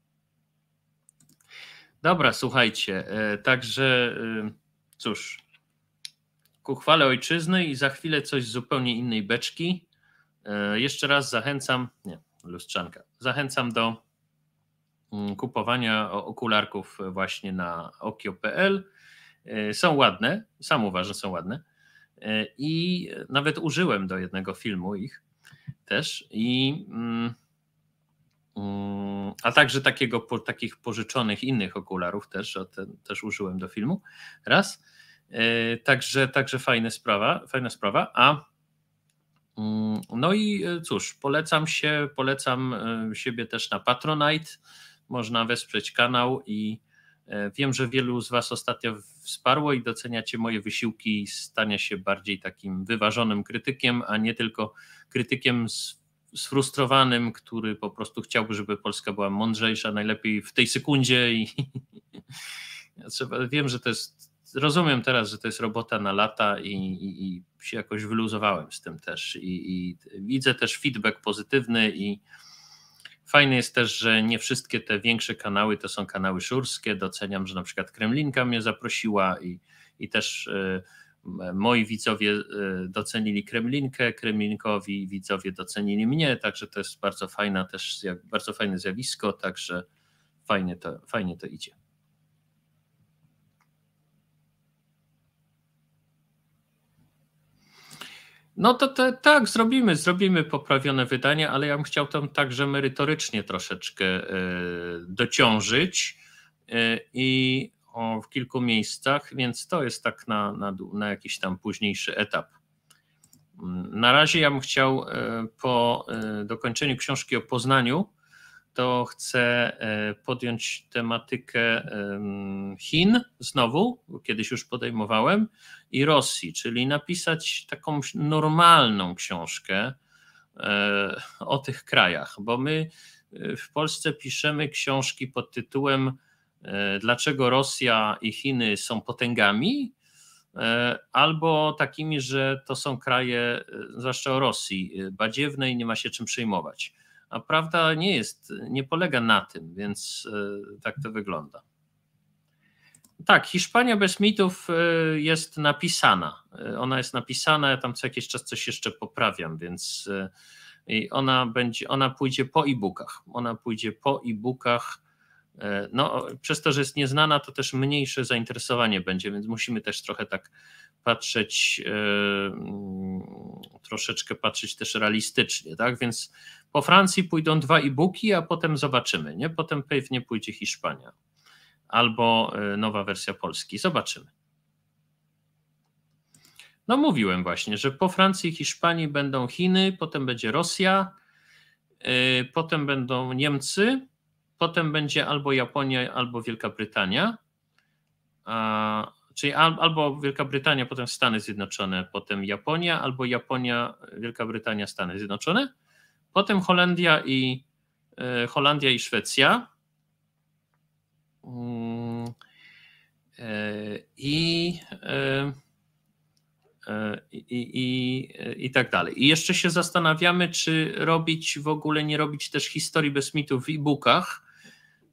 Dobra, słuchajcie, e, także e, cóż, ku chwale ojczyzny i za chwilę coś z zupełnie innej beczki. E, jeszcze raz zachęcam, nie, lustrzanka, zachęcam do mm, kupowania okularków właśnie na okio.pl. Są ładne, sam uważam, że są ładne. I nawet użyłem do jednego filmu ich też i mm, mm, a także takiego, takich pożyczonych innych okularów też, ten, też użyłem do filmu raz. E, także, także fajna sprawa, fajna sprawa. A mm, no i e, cóż, polecam się, polecam e, siebie też na Patronite. Można wesprzeć kanał i E, wiem, że wielu z Was ostatnio wsparło i doceniacie moje wysiłki stania się bardziej takim wyważonym krytykiem, a nie tylko krytykiem sfrustrowanym, który po prostu chciałby, żeby Polska była mądrzejsza, najlepiej w tej sekundzie. I... <laughs> Wiem, że to jest. Rozumiem teraz, że to jest robota na lata i, i, i się jakoś wyluzowałem z tym też. I, I widzę też feedback pozytywny i Fajne jest też, że nie wszystkie te większe kanały to są kanały szurskie. Doceniam, że na przykład Kremlinka mnie zaprosiła i, i też e, moi widzowie e, docenili Kremlinkę, Kremlinkowi widzowie docenili mnie, także to jest bardzo fajne też, bardzo fajne zjawisko, także fajnie to, fajnie to idzie. No to, tak, zrobimy, zrobimy poprawione wydanie, ale ja bym chciał tam także merytorycznie troszeczkę e, dociążyć e, i o, w kilku miejscach, więc to jest tak na, na, na jakiś tam późniejszy etap. Mm, na razie ja bym chciał e, po dokończeniu książki o Poznaniu to chcę e, podjąć tematykę Chin znowu, kiedyś już podejmowałem, i Rosji, czyli napisać taką normalną książkę e, o tych krajach, bo my e, w Polsce piszemy książki pod tytułem Dlaczego Rosja i Chiny są potęgami, albo takimi, że to są kraje, zwłaszcza o Rosji, i nie ma się czym przejmować a prawda nie jest, nie polega na tym, więc e, tak to wygląda. Tak, Hiszpania bez mitów e, jest napisana. E, ona jest napisana, ja tam co jakiś czas coś jeszcze poprawiam, więc ona będzie, ona pójdzie po e-bookach. Ona pójdzie po e-bookach. No, przez to, że jest nieznana, to też mniejsze zainteresowanie będzie, więc musimy też trochę tak patrzeć e, mm, troszeczkę patrzeć też realistycznie, tak? Więc po Francji pójdą dwa e-booki, a potem zobaczymy, nie? Potem pewnie pójdzie Hiszpania albo e, nowa wersja Polski. Zobaczymy. No mówiłem właśnie, że po Francji i Hiszpanii będą Chiny, potem będzie Rosja, yy, potem będą Niemcy, potem będzie albo Japonia, albo Wielka Brytania, a, Czyli albo Wielka Brytania, potem Stany Zjednoczone, potem Japonia, albo Japonia, Wielka Brytania, Stany Zjednoczone, potem Holandia i e, Holandia i Szwecja. Mm, e, e, I, i, i, i tak dalej. I jeszcze się zastanawiamy, czy robić w ogóle, nie robić też historii bez mitów w e-bookach,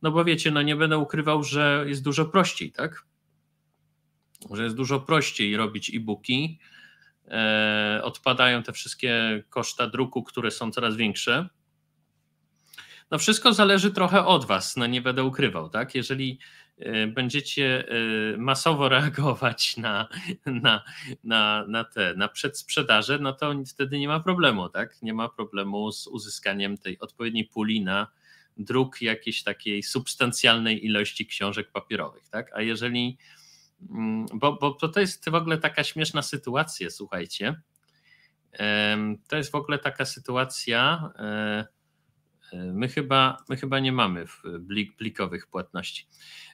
no bo wiecie, no nie będę ukrywał, że jest dużo prościej, tak? że jest dużo prościej robić e-booki. E, odpadają te wszystkie koszta druku, które są coraz większe. No wszystko zależy trochę od was, no nie będę ukrywał, tak? Jeżeli e, będziecie e, masowo <laughs> reagować na, na, na, na te, na przedsprzedaże, no to wtedy nie ma problemu, tak? Nie ma problemu z uzyskaniem tej odpowiedniej puli na druk jakiejś takiej substancjalnej ilości książek papierowych, tak? A jeżeli Mm, bo, bo to jest w ogóle taka śmieszna sytuacja, słuchajcie. To jest w ogóle taka sytuacja. E, e, my chyba, my chyba nie mamy blik, blikowych płatności.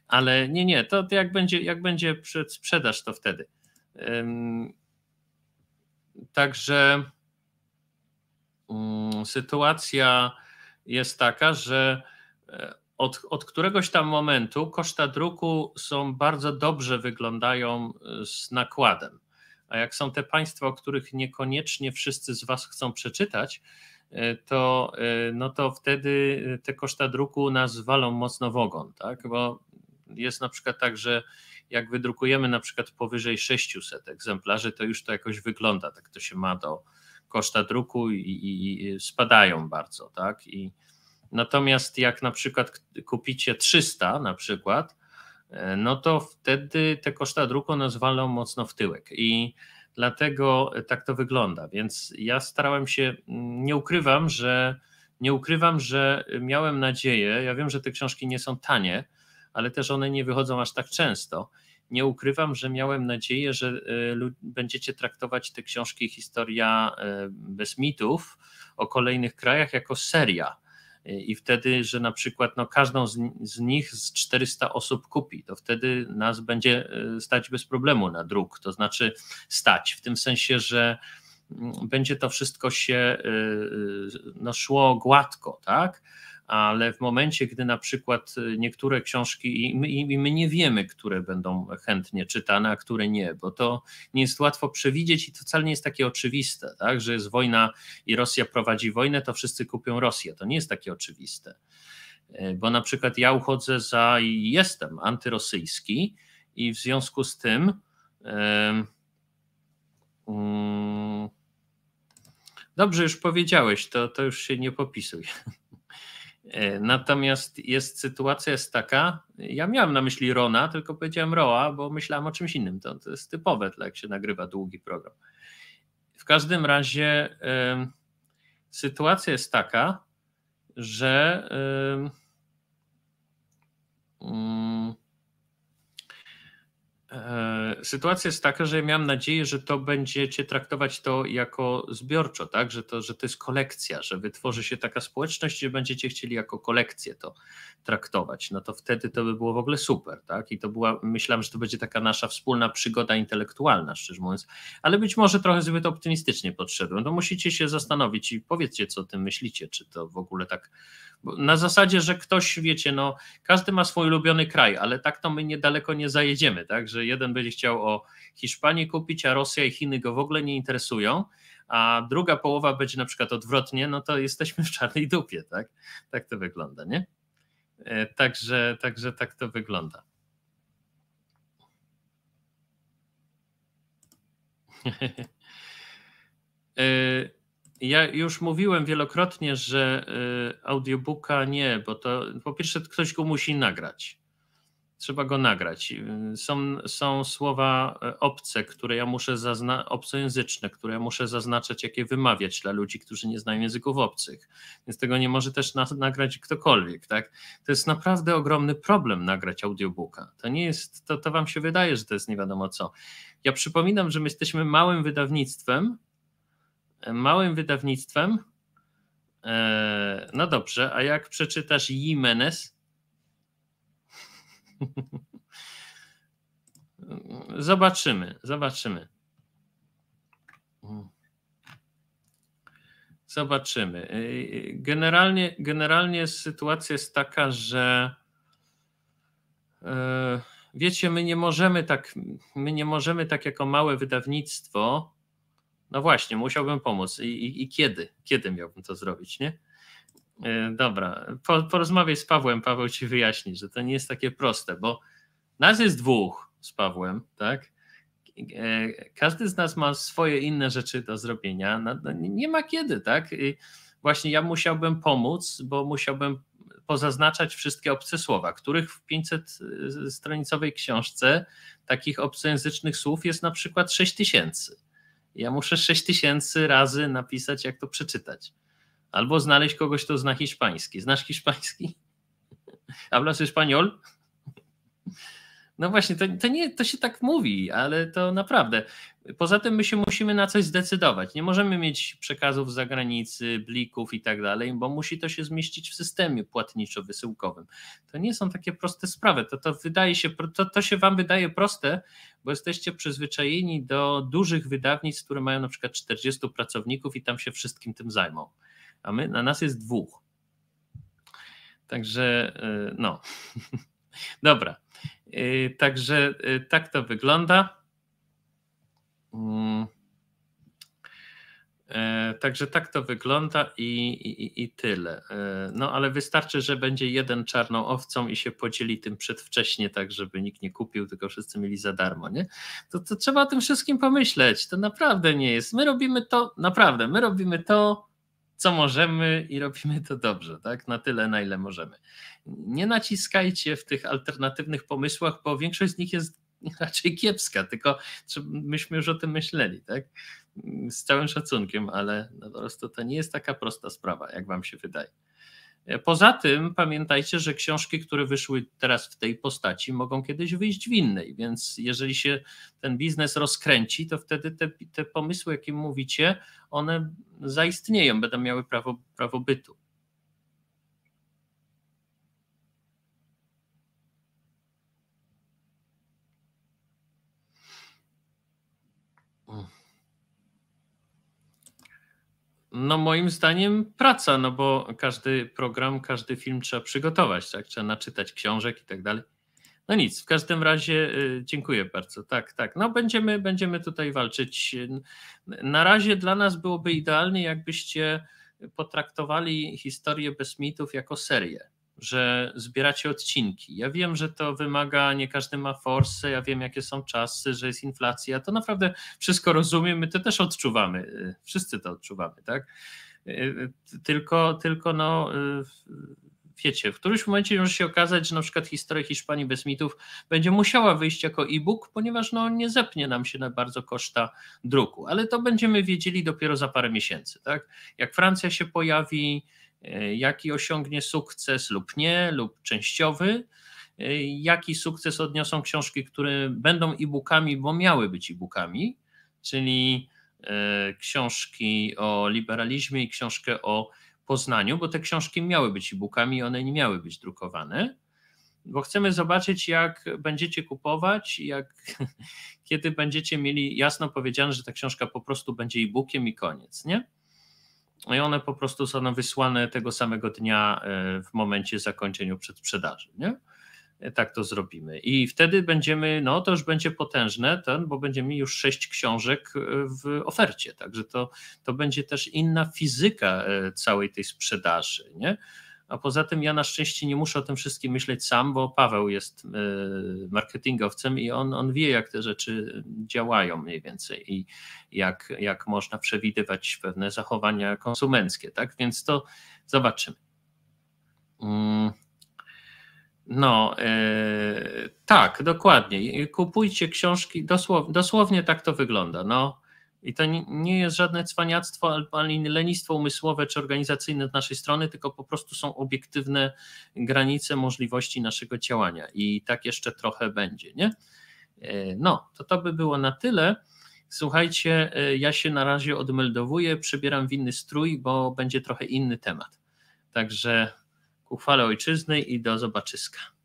Ale nie, nie, to jak będzie, jak będzie sprzedaż, to wtedy. Także mm, sytuacja jest taka, że e, od, od któregoś tam momentu koszta druku są bardzo dobrze wyglądają e, z nakładem. A jak są te państwa, o których niekoniecznie wszyscy z Was chcą przeczytać, e, to, e, no to wtedy te koszta druku nas walą mocno w ogon, tak? bo jest na przykład tak, że jak wydrukujemy na przykład powyżej 600 egzemplarzy, to już to jakoś wygląda, tak to się ma do koszta druku i, i, i spadają bardzo, tak? I, Natomiast jak na przykład kupicie 300 na przykład, e, no to wtedy te koszta druku nas walą mocno w tyłek i dlatego e, tak to wygląda. Więc ja starałem się, nie ukrywam, że nie ukrywam, że miałem nadzieję, ja wiem, że te książki nie są tanie, ale też one nie wychodzą aż tak często. Nie ukrywam, że miałem nadzieję, że e, będziecie traktować te książki Historia bez mitów o kolejnych krajach jako seria i wtedy, że na przykład no, każdą z, z, nich z 400 osób kupi, to wtedy nas będzie e, stać bez problemu na druk, to znaczy stać w tym sensie, że mm, będzie to wszystko się e, e, no, szło gładko, tak? ale w momencie, gdy na przykład e, niektóre książki, i my, i my nie wiemy, które będą chętnie czytane, a które nie, bo to nie jest łatwo przewidzieć i to wcale nie jest takie oczywiste, tak? że jest wojna i Rosja prowadzi wojnę, to wszyscy kupią Rosję. To nie jest takie oczywiste. E, bo na przykład ja uchodzę za i jestem antyrosyjski i w związku z tym. Mm, dobrze, już powiedziałeś, to, to już się nie popisuje. <laughs> E, natomiast jest sytuacja jest taka, ja miałem na myśli Rona, tylko powiedziałem Roa, bo myślałem o czymś innym. To, to jest typowe, jak się nagrywa długi program. W każdym razie y, sytuacja jest taka, że y, y, E, sytuacja jest taka, że miałem nadzieję, że to będziecie traktować to jako zbiorczo, tak? że, to, że to jest kolekcja, że wytworzy się taka społeczność, że będziecie chcieli jako kolekcję to traktować. No to wtedy to by było w ogóle super. Tak? I to była, myślałem, że to będzie taka nasza wspólna przygoda intelektualna, szczerze mówiąc, ale być może trochę zbyt optymistycznie podszedłem. No to musicie się zastanowić i powiedzcie, co o tym myślicie, czy to w ogóle tak. Na zasadzie, że ktoś, wiecie, no, każdy ma swój ulubiony kraj, ale tak to my niedaleko nie zajedziemy, tak? Że że jeden będzie chciał o Hiszpanii kupić, a Rosja i Chiny go w ogóle nie interesują, a druga połowa będzie na przykład odwrotnie, no to jesteśmy w czarnej dupie, tak? Tak to wygląda, nie? E, także, także tak to wygląda. <laughs> E, ja już mówiłem wielokrotnie, że e, audiobooka nie, bo to po pierwsze ktoś go musi nagrać trzeba go nagrać. Są, są słowa e, obce, które ja muszę zazna- obcojęzyczne, które ja muszę zaznaczać, jakie wymawiać dla ludzi, którzy nie znają języków obcych. Więc tego nie może też na- nagrać ktokolwiek. Tak? To jest naprawdę ogromny problem nagrać audiobooka. To nie jest, to, to wam się wydaje, że to jest nie wiadomo co. Ja przypominam, że my jesteśmy małym wydawnictwem, e, małym wydawnictwem, e, no dobrze, a jak przeczytasz Jimenez, <laughs> Zobaczymy, zobaczymy. Zobaczymy. Generalnie, generalnie sytuacja jest taka, że e, wiecie, my nie możemy tak, my nie możemy tak jako małe wydawnictwo. No właśnie, musiałbym pomóc. I, i, i kiedy? Kiedy miałbym to zrobić, nie? E, dobra, po, porozmawiaj z Pawłem, Paweł ci wyjaśni, że to nie jest takie proste, bo nas jest dwóch z Pawłem, tak? E, każdy z nas ma swoje inne rzeczy do zrobienia, no, nie ma kiedy, tak? I właśnie ja musiałbym pomóc, bo musiałbym pozaznaczać wszystkie obce słowa, których w 500-stronicowej e, książce takich obcojęzycznych słów jest na przykład 6000. Ja muszę 6000 razy napisać, jak to przeczytać. Albo znaleźć kogoś, kto zna hiszpański. Znasz hiszpański? <laughs> Hablas español? No właśnie, to, to, nie, to się tak mówi, ale to naprawdę. Poza tym my się musimy na coś zdecydować. Nie możemy mieć przekazów z zagranicy, blików i tak dalej, bo musi to się zmieścić w systemie płatniczo-wysyłkowym. To nie są takie proste sprawy. To, to, wydaje się, to, to się wam wydaje proste, bo jesteście przyzwyczajeni do dużych wydawnictw, które mają na przykład 40 pracowników i tam się wszystkim tym zajmą a my, na nas jest dwóch. Także e, no. <laughs> Dobra. E, także e, tak to wygląda. Mm. Także tak to wygląda i, i, i tyle. No ale wystarczy, że będzie jeden czarną owcą i się podzieli tym przedwcześnie, tak żeby nikt nie kupił, tylko wszyscy mieli za darmo. Nie? To, to trzeba o tym wszystkim pomyśleć. To naprawdę nie jest. My robimy to, naprawdę, my robimy to, co możemy i robimy to dobrze, tak? Na tyle, na ile możemy. Nie naciskajcie w tych alternatywnych pomysłach, bo większość z nich jest <laughs> raczej kiepska, tylko myśmy już o tym myśleli, tak? Z całym szacunkiem, ale no po prostu to nie jest taka prosta sprawa, jak wam się wydaje. E, poza tym pamiętajcie, że książki, które wyszły teraz w tej postaci, mogą kiedyś wyjść w innej, więc jeżeli się ten biznes rozkręci, to wtedy te, te pomysły, jakie mówicie, one zaistnieją, będą miały prawo, prawo bytu. No moim zdaniem praca, no bo każdy program, każdy film trzeba przygotować, tak? Trzeba naczytać książek i tak dalej. No nic, w każdym razie y, dziękuję bardzo. Tak, tak. No będziemy, będziemy tutaj walczyć. Na razie dla nas byłoby idealnie, jakbyście potraktowali historię bez mitów jako serię że zbieracie odcinki. Ja wiem, że to wymaga, nie każdy ma forsy, ja wiem, jakie są czasy, że jest inflacja. To naprawdę wszystko rozumiem, my to też odczuwamy. Y, wszyscy to odczuwamy, tak? Y, y, tylko, tylko no wiecie, w którymś momencie może się okazać, że na przykład historia Hiszpanii bez mitów będzie musiała wyjść jako e-book, ponieważ no, nie zepnie nam się na bardzo koszta druku, ale to będziemy wiedzieli dopiero za parę miesięcy. Tak? Jak Francja się pojawi, E, jaki osiągnie sukces lub nie, lub częściowy, e, jaki sukces odniosą książki, które będą e-bookami, bo miały być e-bookami, czyli e, książki o liberalizmie i książkę o Poznaniu, bo te książki miały być e-bookami, one nie miały być drukowane, bo chcemy zobaczyć, jak będziecie kupować, jak, <laughs> kiedy będziecie mieli jasno powiedziane, że ta książka po prostu będzie e-bookiem i koniec, nie? No i one po prostu są wysłane tego samego dnia e, w momencie zakończenia przedsprzedaży. Nie? E, tak to zrobimy. I wtedy będziemy, no to już będzie potężne, ten, bo będziemy mieli już sześć książek e, w ofercie. Także to, to będzie też inna fizyka całej tej sprzedaży. Nie? a poza tym ja na szczęście nie muszę o tym wszystkim myśleć sam, bo Paweł jest e, marketingowcem i on, on wie, jak te rzeczy działają mniej więcej i jak, jak można przewidywać pewne zachowania konsumenckie, tak? Więc to zobaczymy. Mm. No, e, tak, dokładnie. Kupujcie książki, dosłownie, dosłownie tak to wygląda. No, i to nie jest żadne cwaniactwo ani lenistwo umysłowe czy organizacyjne z naszej strony, tylko po prostu są obiektywne granice możliwości naszego działania i tak jeszcze trochę będzie, nie? E, no, to to by było na tyle. Słuchajcie, e, ja się na razie odmeldowuję, przebieram w inny strój, bo będzie trochę inny temat. Także ku chwale ojczyzny i do zobaczyska.